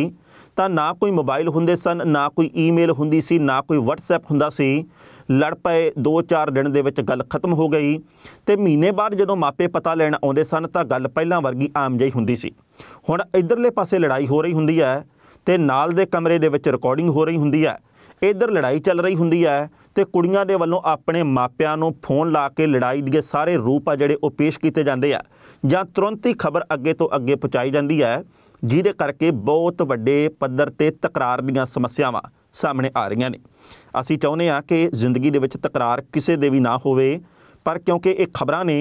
ਤਾਂ ਨਾ ਕੋਈ ਮੋਬਾਈਲ ਹੁੰਦੇ ਸਨ ਨਾ ਕੋਈ ਈਮੇਲ ਹੁੰਦੀ ਸੀ ਨਾ ਕੋਈ WhatsApp ਹੁੰਦਾ ਸੀ ਲੜ ਪਏ 2-4 ਦਿਨ ਦੇ ਵਿੱਚ ਗੱਲ ਖਤਮ ਹੋ ਗਈ ਤੇ ਮਹੀਨੇ ਬਾਅਦ ਜਦੋਂ ਮਾਪੇ ਪਤਾ ਲੈਣ ਆਉਂਦੇ ਸਨ ਤਾਂ ਗੱਲ ਪਹਿਲਾਂ ਵਰਗੀ ਆਮ ਜਿਹੀ ਹੁੰਦੀ ਸੀ ਹੁਣ ਇਧਰਲੇ ਪਾਸੇ ਲੜਾਈ ਹੋ ਰਹੀ ਹੁੰਦੀ ਹੈ ਤੇ ਨਾਲ ਦੇ ਕਮਰੇ ਦੇ ਵਿੱਚ ਰਿਕਾਰਡਿੰਗ ਹੋ ਰਹੀ ਹੁੰਦੀ ਹੈ ਇਧਰ ਲੜਾਈ ਚੱਲ ਰਹੀ ਹੁੰਦੀ ਹੈ ਤੇ ਕੁੜੀਆਂ ਦੇ ਵੱਲੋਂ ਆਪਣੇ ਮਾਪਿਆਂ ਨੂੰ ਫੋਨ ਲਾ ਕੇ ਲੜਾਈ ਦੇ ਸਾਰੇ ਰੂਪ ਆ ਜਿਹੜੇ ਉਹ ਪੇਸ਼ ਕੀਤੇ ਜਾਂਦੇ ਆ ਜਾਂ ਤੁਰੰਤ ਹੀ ਖਬਰ ਅੱਗੇ ਤੋਂ ਅੱਗੇ ਪਹੁੰਚਾਈ ਜਾਂਦੀ ਹੈ ਜਿਹਦੇ ਕਰਕੇ ਬਹੁਤ ਵੱਡੇ ਪੱਧਰ ਤੇ ਤਕਰਾਰ ਦੀਆਂ ਸਮੱਸਿਆਵਾਂ ਸਾਹਮਣੇ ਆ ਰਹੀਆਂ ਨੇ ਅਸੀਂ ਚਾਹੁੰਦੇ ਹਾਂ ਕਿ ਜ਼ਿੰਦਗੀ ਦੇ ਵਿੱਚ ਤਕਰਾਰ ਕਿਸੇ ਦੇ ਵੀ ਨਾ ਹੋਵੇ ਪਰ ਕਿਉਂਕਿ ਇਹ ਖਬਰਾਂ ਨੇ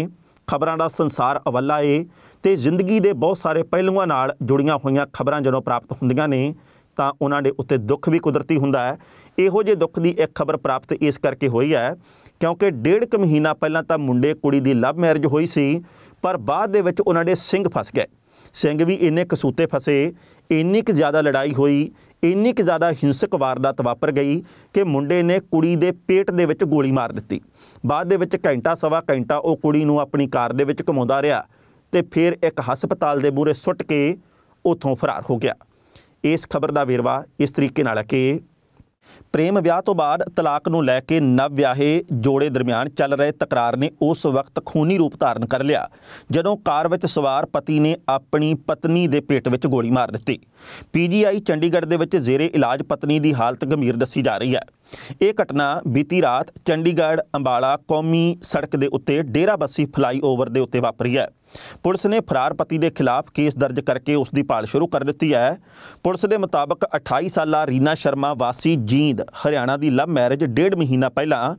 ਖਬਰਾਂ ਦਾ ਸੰਸਾਰ ਅਵੱਲਾ ਏ ਤੇ ਜ਼ਿੰਦਗੀ ਦੇ ਬਹੁਤ ਸਾਰੇ ਪਹਿਲੂਆਂ ਨਾਲ ਜੁੜੀਆਂ ਹੋਈਆਂ ਖਬਰਾਂ ਜਦੋਂ ਪ੍ਰਾਪਤ ਹੁੰਦੀਆਂ ਨੇ ਤਾਂ ਉਹਨਾਂ ਦੇ ਉੱਤੇ ਦੁੱਖ ਵੀ ਕੁਦਰਤੀ ਹੁੰਦਾ ਹੈ ਇਹੋ ਜੇ ਦੁੱਖ ਦੀ ਇੱਕ ਖਬਰ ਪ੍ਰਾਪਤ ਇਸ ਕਰਕੇ ਹੋਈ ਹੈ ਕਿਉਂਕਿ ਡੇਢ ਕੁ ਮਹੀਨਾ ਪਹਿਲਾਂ ਤਾਂ ਮੁੰਡੇ ਕੁੜੀ ਦੀ ਲਵ ਮੈਰਿਜ ਹੋਈ ਸੀ ਪਰ ਬਾਅਦ ਦੇ ਵਿੱਚ ਉਹਨਾਂ ਦੇ ਸਿੰਘ ਫਸ ਗਏ ਸਿੰਘ ਵੀ ਇੰਨੇ ਕਸੂਤੇ ਫਸੇ ਇੰਨੀ ਕਿ ਜ਼ਿਆਦਾ ਲੜਾਈ ਹੋਈ ਇੰਨੀ ਕਿ ਜ਼ਿਆਦਾ ਹਿੰਸਕ ਵਾਰਦਾਤ ਵਾਪਰ ਗਈ ਕਿ ਮੁੰਡੇ ਨੇ ਕੁੜੀ ਦੇ ਪੇਟ ਦੇ ਵਿੱਚ ਗੋਲੀ ਮਾਰ ਦਿੱਤੀ ਬਾਅਦ ਦੇ ਵਿੱਚ ਘੰਟਾ ਸਵਾ ਘੰਟਾ ਉਹ ਕੁੜੀ ਨੂੰ ਆਪਣੀ ਕਾਰ ਦੇ ਵਿੱਚ ਘਮਾਉਂਦਾ ਰਿਹਾ ਤੇ ਫਿਰ ਇੱਕ ਹਸਪਤਾਲ ਦੇ ਬੂਰੇ ਸੁੱਟ ਕੇ ਉਥੋਂ ਫਰਾਰ ਹੋ ਗਿਆ ਇਸ ਖਬਰ ਦਾ ਵੇਰਵਾ ਇਸ ਤਰੀਕੇ ਨਾਲ ਕਿ ਪ੍ਰੇਮ ਵਿਆਹ ਤੋਂ ਬਾਅਦ ਤਲਾਕ ਨੂੰ ਲੈ ਕੇ ਨਵ ਵਿਆਹੇ ਜੋੜੇ ਦਰਮਿਆਨ ਚੱਲ ਰਹੇ ਤਕਰਾਰ ਨੇ ਉਸ ਵਕਤ ਖੂਨੀ ਰੂਪ ਧਾਰਨ ਕਰ ਲਿਆ ਜਦੋਂ ਕਾਰ ਵਿੱਚ ਸਵਾਰ ਪਤੀ ਨੇ ਆਪਣੀ ਪਤਨੀ ਦੇ ਪੇਟ ਵਿੱਚ ਗੋਲੀ ਮਾਰ ਦਿੱਤੀ ਪੀਜੀਆਈ ਚੰਡੀਗੜ੍ਹ ਦੇ ਵਿੱਚ ਜ਼ੇਰੇ ਇਲਾਜ ਪਤਨੀ ਦੀ ਹਾਲਤ ਗੰਭੀਰ ਦੱਸੀ ਜਾ ਰਹੀ ਹੈ ਇਹ ਘਟਨਾ ਬੀਤੀ ਰਾਤ ਚੰਡੀਗੜ੍ਹ ਅੰਬਾਲਾ ਕੌਮੀ ਸੜਕ ਦੇ ਉੱਤੇ ਡੇਰਾ ਬੱਸੀ ਫਲਾਈਓਵਰ ਦੇ ਉੱਤੇ ਵਾਪਰੀ ਹੈ ਪੁਲਿਸ ਨੇ ਫਰਾਰ ਪਤੀ ਦੇ ਖਿਲਾਫ ਕੇਸ ਦਰਜ ਕਰਕੇ ਉਸ ਦੀ ਭਾਲ ਸ਼ੁਰੂ ਕਰ ਦਿੱਤੀ ਹੈ ਪੁਲਿਸ ਦੇ ਮੁਤਾਬਕ 28 ਸਾਲਾ ਰੀਨਾ ਸ਼ਰਮਾ ਵਾਸੀ ਜੀਂਦ ਹਰਿਆਣਾ ਦੀ ਲਵ ਮੈਰਿਜ ਡੇਢ ਮਹੀਨਾ ਪਹਿਲਾਂ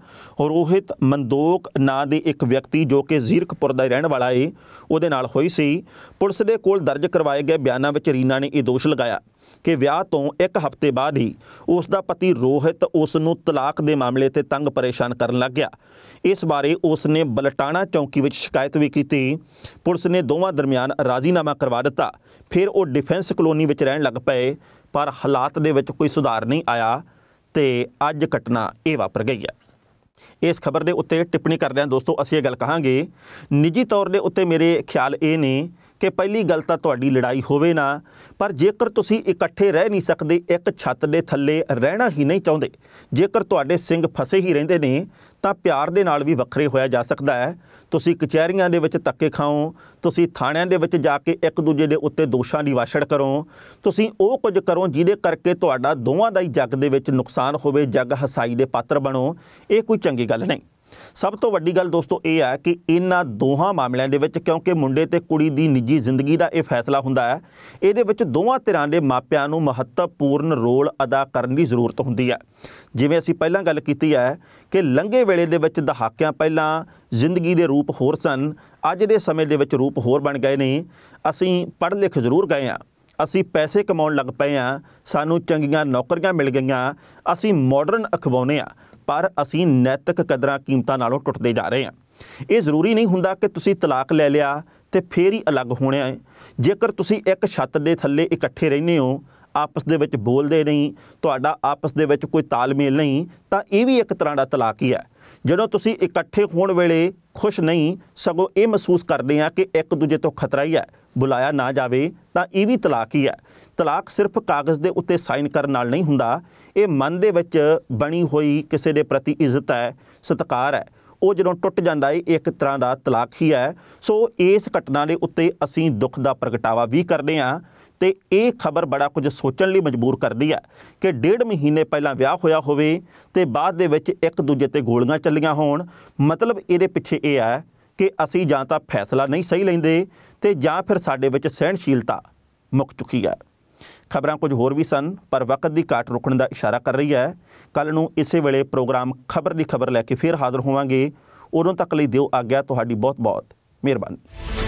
ਰੋਹਿਤ ਮੰਦੋਕ ਨਾਂ ਦੇ ਇੱਕ ਵਿਅਕਤੀ ਜੋ ਕਿ ਜ਼ੀਰਕਪੁਰ ਦਾ ਰਹਿਣ ਵਾਲਾ ਏ ਉਹਦੇ ਨਾਲ ਹੋਈ ਸੀ ਪੁਲਿਸ ਦੇ ਕੋਲ ਦਰਜ ਕਰਵਾਏ ਗਏ ਬਿਆਨਾਂ ਵਿੱਚ ਰੀਨਾ ਨੇ ਇਹ ਦੋਸ਼ ਲਗਾਇਆ ਕਿ ਵਿਆਹ ਤੋਂ ਇੱਕ ਹਫ਼ਤੇ ਬਾਅਦ ਹੀ ਉਸ ਦਾ ਪਤੀ ਰੋਹਿਤ ਉਸ ਨੂੰ ਤਲਾਕ ਦੇ ਮਾਮਲੇ ਤੇ ਤੰਗ ਪਰੇਸ਼ਾਨ ਕਰਨ ਲੱਗ ਗਿਆ ਇਸ ਬਾਰੇ ਉਸ ਨੇ ਬਲਟਾਣਾ ਚੌਂਕੀ ਵਿੱਚ ਸ਼ਿਕਾਇਤ ਵੀ ਕੀਤੀ ਪੁਲਿਸ ਨੇ ਦੋਵਾਂ ਦਰਮਿਆਨ ਰਾਜ਼ੀਨਾਮਾ ਕਰਵਾ ਦਿੱਤਾ ਫਿਰ ਉਹ ਡਿਫੈਂਸ ਕਲੋਨੀ ਵਿੱਚ ਰਹਿਣ ਲੱਗ ਪਏ ਪਰ ਹਾਲਾਤ ਦੇ ਵਿੱਚ ਕੋਈ ਸੁਧਾਰ ਨਹੀਂ ਆਇਆ ਤੇ ਅੱਜ ਘਟਨਾ ਇਹ ਵਾਪਰ ਗਈ ਹੈ ਇਸ ਖਬਰ ਦੇ ਉੱਤੇ ਟਿੱਪਣੀ ਕਰਦੇ ਹਾਂ ਦੋਸਤੋ ਅਸੀਂ ਇਹ ਗੱਲ ਕਹਾਂਗੇ ਨਿੱਜੀ ਤੌਰ ਦੇ ਉੱਤੇ ਮੇਰੇ ਖਿਆਲ ਇਹ ਨੇ ਕਿ ਪਹਿਲੀ ਗੱਲ ਤਾਂ ਤੁਹਾਡੀ ਲੜਾਈ ਹੋਵੇ ਨਾ ਪਰ ਜੇਕਰ ਤੁਸੀਂ ਇਕੱਠੇ ਰਹਿ ਨਹੀਂ ਸਕਦੇ ਇੱਕ ਛੱਤ ਦੇ ਥੱਲੇ ਰਹਿਣਾ ਹੀ ਨਹੀਂ ਚਾਹੁੰਦੇ ਜੇਕਰ ਤੁਹਾਡੇ ਸਿੰਘ ਫਸੇ ਹੀ ਰਹਿੰਦੇ ਨੇ ਤਾਂ ਪਿਆਰ ਦੇ ਨਾਲ ਵੀ ਵੱਖਰੇ ਹੋਇਆ ਜਾ ਸਕਦਾ ਹੈ ਤੁਸੀਂ ਕਚਹਿਰੀਆਂ ਦੇ ਵਿੱਚ ਤੱਕੇ ਖਾਓ ਤੁਸੀਂ ਥਾਣਿਆਂ ਦੇ ਵਿੱਚ ਜਾ ਕੇ ਇੱਕ ਦੂਜੇ ਦੇ ਉੱਤੇ ਦੋਸ਼ਾਂ ਦੀ ਵਾਸ਼ੜ ਕਰੋ ਤੁਸੀਂ ਉਹ ਕੁਝ ਕਰੋ ਜਿਹਦੇ ਕਰਕੇ ਤੁਹਾਡਾ ਦੋਵਾਂ ਦਾ ਹੀ ਜੱਗ ਦੇ ਵਿੱਚ ਨੁਕਸਾਨ ਹੋਵੇ ਜੱਗ ਹਸਾਈ ਦੇ ਪਾਤਰ ਬਣੋ ਇਹ ਕੋਈ ਚੰਗੀ ਗੱਲ ਨਹੀਂ ਸਭ ਤੋਂ ਵੱਡੀ ਗੱਲ ਦੋਸਤੋ ਇਹ ਆ ਕਿ ਇਹਨਾਂ ਦੋਹਾਂ ਮਾਮਲਿਆਂ ਦੇ ਵਿੱਚ ਕਿਉਂਕਿ ਮੁੰਡੇ ਤੇ ਕੁੜੀ ਦੀ ਨਿੱਜੀ ਜ਼ਿੰਦਗੀ ਦਾ ਇਹ ਫੈਸਲਾ ਹੁੰਦਾ ਹੈ ਇਹਦੇ ਵਿੱਚ ਦੋਹਾਂ ਧਿਰਾਂ ਦੇ ਮਾਪਿਆਂ ਨੂੰ ਮਹੱਤਵਪੂਰਨ ਰੋਲ ਅਦਾ ਕਰਨ ਦੀ ਜ਼ਰੂਰਤ ਹੁੰਦੀ ਹੈ ਜਿਵੇਂ ਅਸੀਂ ਪਹਿਲਾਂ ਗੱਲ ਕੀਤੀ ਹੈ ਕਿ ਲੰਘੇ ਵੇਲੇ ਦੇ ਵਿੱਚ ਦਹਾਕਿਆਂ ਪਹਿਲਾਂ ਜ਼ਿੰਦਗੀ ਦੇ ਰੂਪ ਹੋਰ ਸਨ ਅੱਜ ਦੇ ਸਮੇਂ ਦੇ ਵਿੱਚ ਰੂਪ ਹੋਰ ਬਣ ਗਏ ਨੇ ਅਸੀਂ ਪੜ੍ਹ ਲਿਖ ਜ਼ਰੂਰ ਗਏ ਆ ਅਸੀਂ ਪੈਸੇ ਕਮਾਉਣ ਲੱਗ ਪਏ ਆ ਸਾਨੂੰ ਚੰਗੀਆਂ ਨੌਕਰੀਆਂ ਮਿਲ ਗਈਆਂ ਅਸੀਂ ਮਾਡਰਨ ਅਖਵਾਉਨੇ ਆ ਪਰ ਅਸੀਂ ਨੈਤਿਕ ਕਦਰਾਂ ਕੀਮਤਾਂ ਨਾਲੋਂ ਟੁੱਟਦੇ ਜਾ ਰਹੇ ਹਾਂ ਇਹ ਜ਼ਰੂਰੀ ਨਹੀਂ ਹੁੰਦਾ ਕਿ ਤੁਸੀਂ ਤਲਾਕ ਲੈ ਲਿਆ ਤੇ ਫੇਰ ਹੀ ਅਲੱਗ ਹੋਣਾ ਹੈ ਜੇਕਰ ਤੁਸੀਂ ਇੱਕ ਛੱਤ ਦੇ ਥੱਲੇ ਇਕੱਠੇ ਰਹਿੰਦੇ ਹੋ ਆਪਸ ਦੇ ਵਿੱਚ ਬੋਲਦੇ ਨਹੀਂ ਤੁਹਾਡਾ ਆਪਸ ਦੇ ਵਿੱਚ ਕੋਈ ਤਾਲਮੇਲ ਨਹੀਂ ਤਾਂ ਇਹ ਵੀ ਇੱਕ ਤਰ੍ਹਾਂ ਦਾ ਤਲਾਕ ਹੀ ਹੈ ਜਦੋਂ ਤੁਸੀਂ ਇਕੱਠੇ ਹੋਣ ਵੇਲੇ ਖੁਸ਼ ਨਹੀਂ ਸਗੋਂ ਇਹ ਮਹਿਸੂਸ ਕਰਦੇ ਆ ਕਿ ਇੱਕ ਦੂਜੇ ਤੋਂ ਖਤਰਾ ਹੀ ਹੈ ਬੁਲਾਇਆ ਨਾ ਜਾਵੇ ਤਾਂ ਇਹ ਵੀ ਤਲਾਕ ਹੀ ਹੈ ਤਲਾਕ ਸਿਰਫ ਕਾਗਜ਼ ਦੇ ਉੱਤੇ ਸਾਈਨ ਕਰਨ ਨਾਲ ਨਹੀਂ ਹੁੰਦਾ ਇਹ ਮਨ ਦੇ ਵਿੱਚ ਬਣੀ ਹੋਈ ਕਿਸੇ ਦੇ ਪ੍ਰਤੀ ਇੱਜ਼ਤ ਹੈ ਸਤਿਕਾਰ ਹੈ ਉਹ ਜਦੋਂ ਟੁੱਟ ਜਾਂਦਾ ਹੈ ਇੱਕ ਤਰ੍ਹਾਂ ਦਾ ਤਲਾਕ ਹੀ ਹੈ ਸੋ ਇਸ ਘਟਨਾ ਦੇ ਉੱਤੇ ਅਸੀਂ ਦੁੱਖ ਦਾ ਪ੍ਰਗਟਾਵਾ ਵੀ ਕਰਦੇ ਆ ਤੇ ਇਹ ਖਬਰ ਬੜਾ ਕੁਝ ਸੋਚਣ ਲਈ ਮਜਬੂਰ ਕਰਦੀ ਹੈ ਕਿ ਡੇਢ ਮਹੀਨੇ ਪਹਿਲਾਂ ਵਿਆਹ ਹੋਇਆ ਹੋਵੇ ਤੇ ਬਾਅਦ ਦੇ ਵਿੱਚ ਇੱਕ ਦੂਜੇ ਤੇ ਗੋਲੀਆਂ ਚੱਲੀਆਂ ਹੋਣ ਮਤਲਬ ਇਹਦੇ ਪਿੱਛੇ ਇਹ ਹੈ ਕਿ ਅਸੀਂ ਜਾਂ ਤਾਂ ਫੈਸਲਾ ਨਹੀਂ ਸਹੀ ਲੈਂਦੇ ਤੇ ਜਾਂ ਫਿਰ ਸਾਡੇ ਵਿੱਚ ਸਹਿਣਸ਼ੀਲਤਾ ਮੁੱਕ ਚੁੱਕੀ ਹੈ ਖਬਰਾਂ ਕੁਝ ਹੋਰ ਵੀ ਸਨ ਪਰ ਵਕਤ ਦੀ ਘਾਟ ਰੁਕਣ ਦਾ ਇਸ਼ਾਰਾ ਕਰ ਰਹੀ ਹੈ ਕੱਲ ਨੂੰ ਇਸੇ ਵੇਲੇ ਪ੍ਰੋਗਰਾਮ ਖਬਰ ਦੀ ਖਬਰ ਲੈ ਕੇ ਫਿਰ ਹਾਜ਼ਰ ਹੋਵਾਂਗੇ ਉਦੋਂ ਤੱਕ ਲਈ ਦਿਓ ਆਗਿਆ ਤੁਹਾਡੀ ਬਹੁਤ ਬਹੁਤ ਮਿਹਰਬਾਨੀ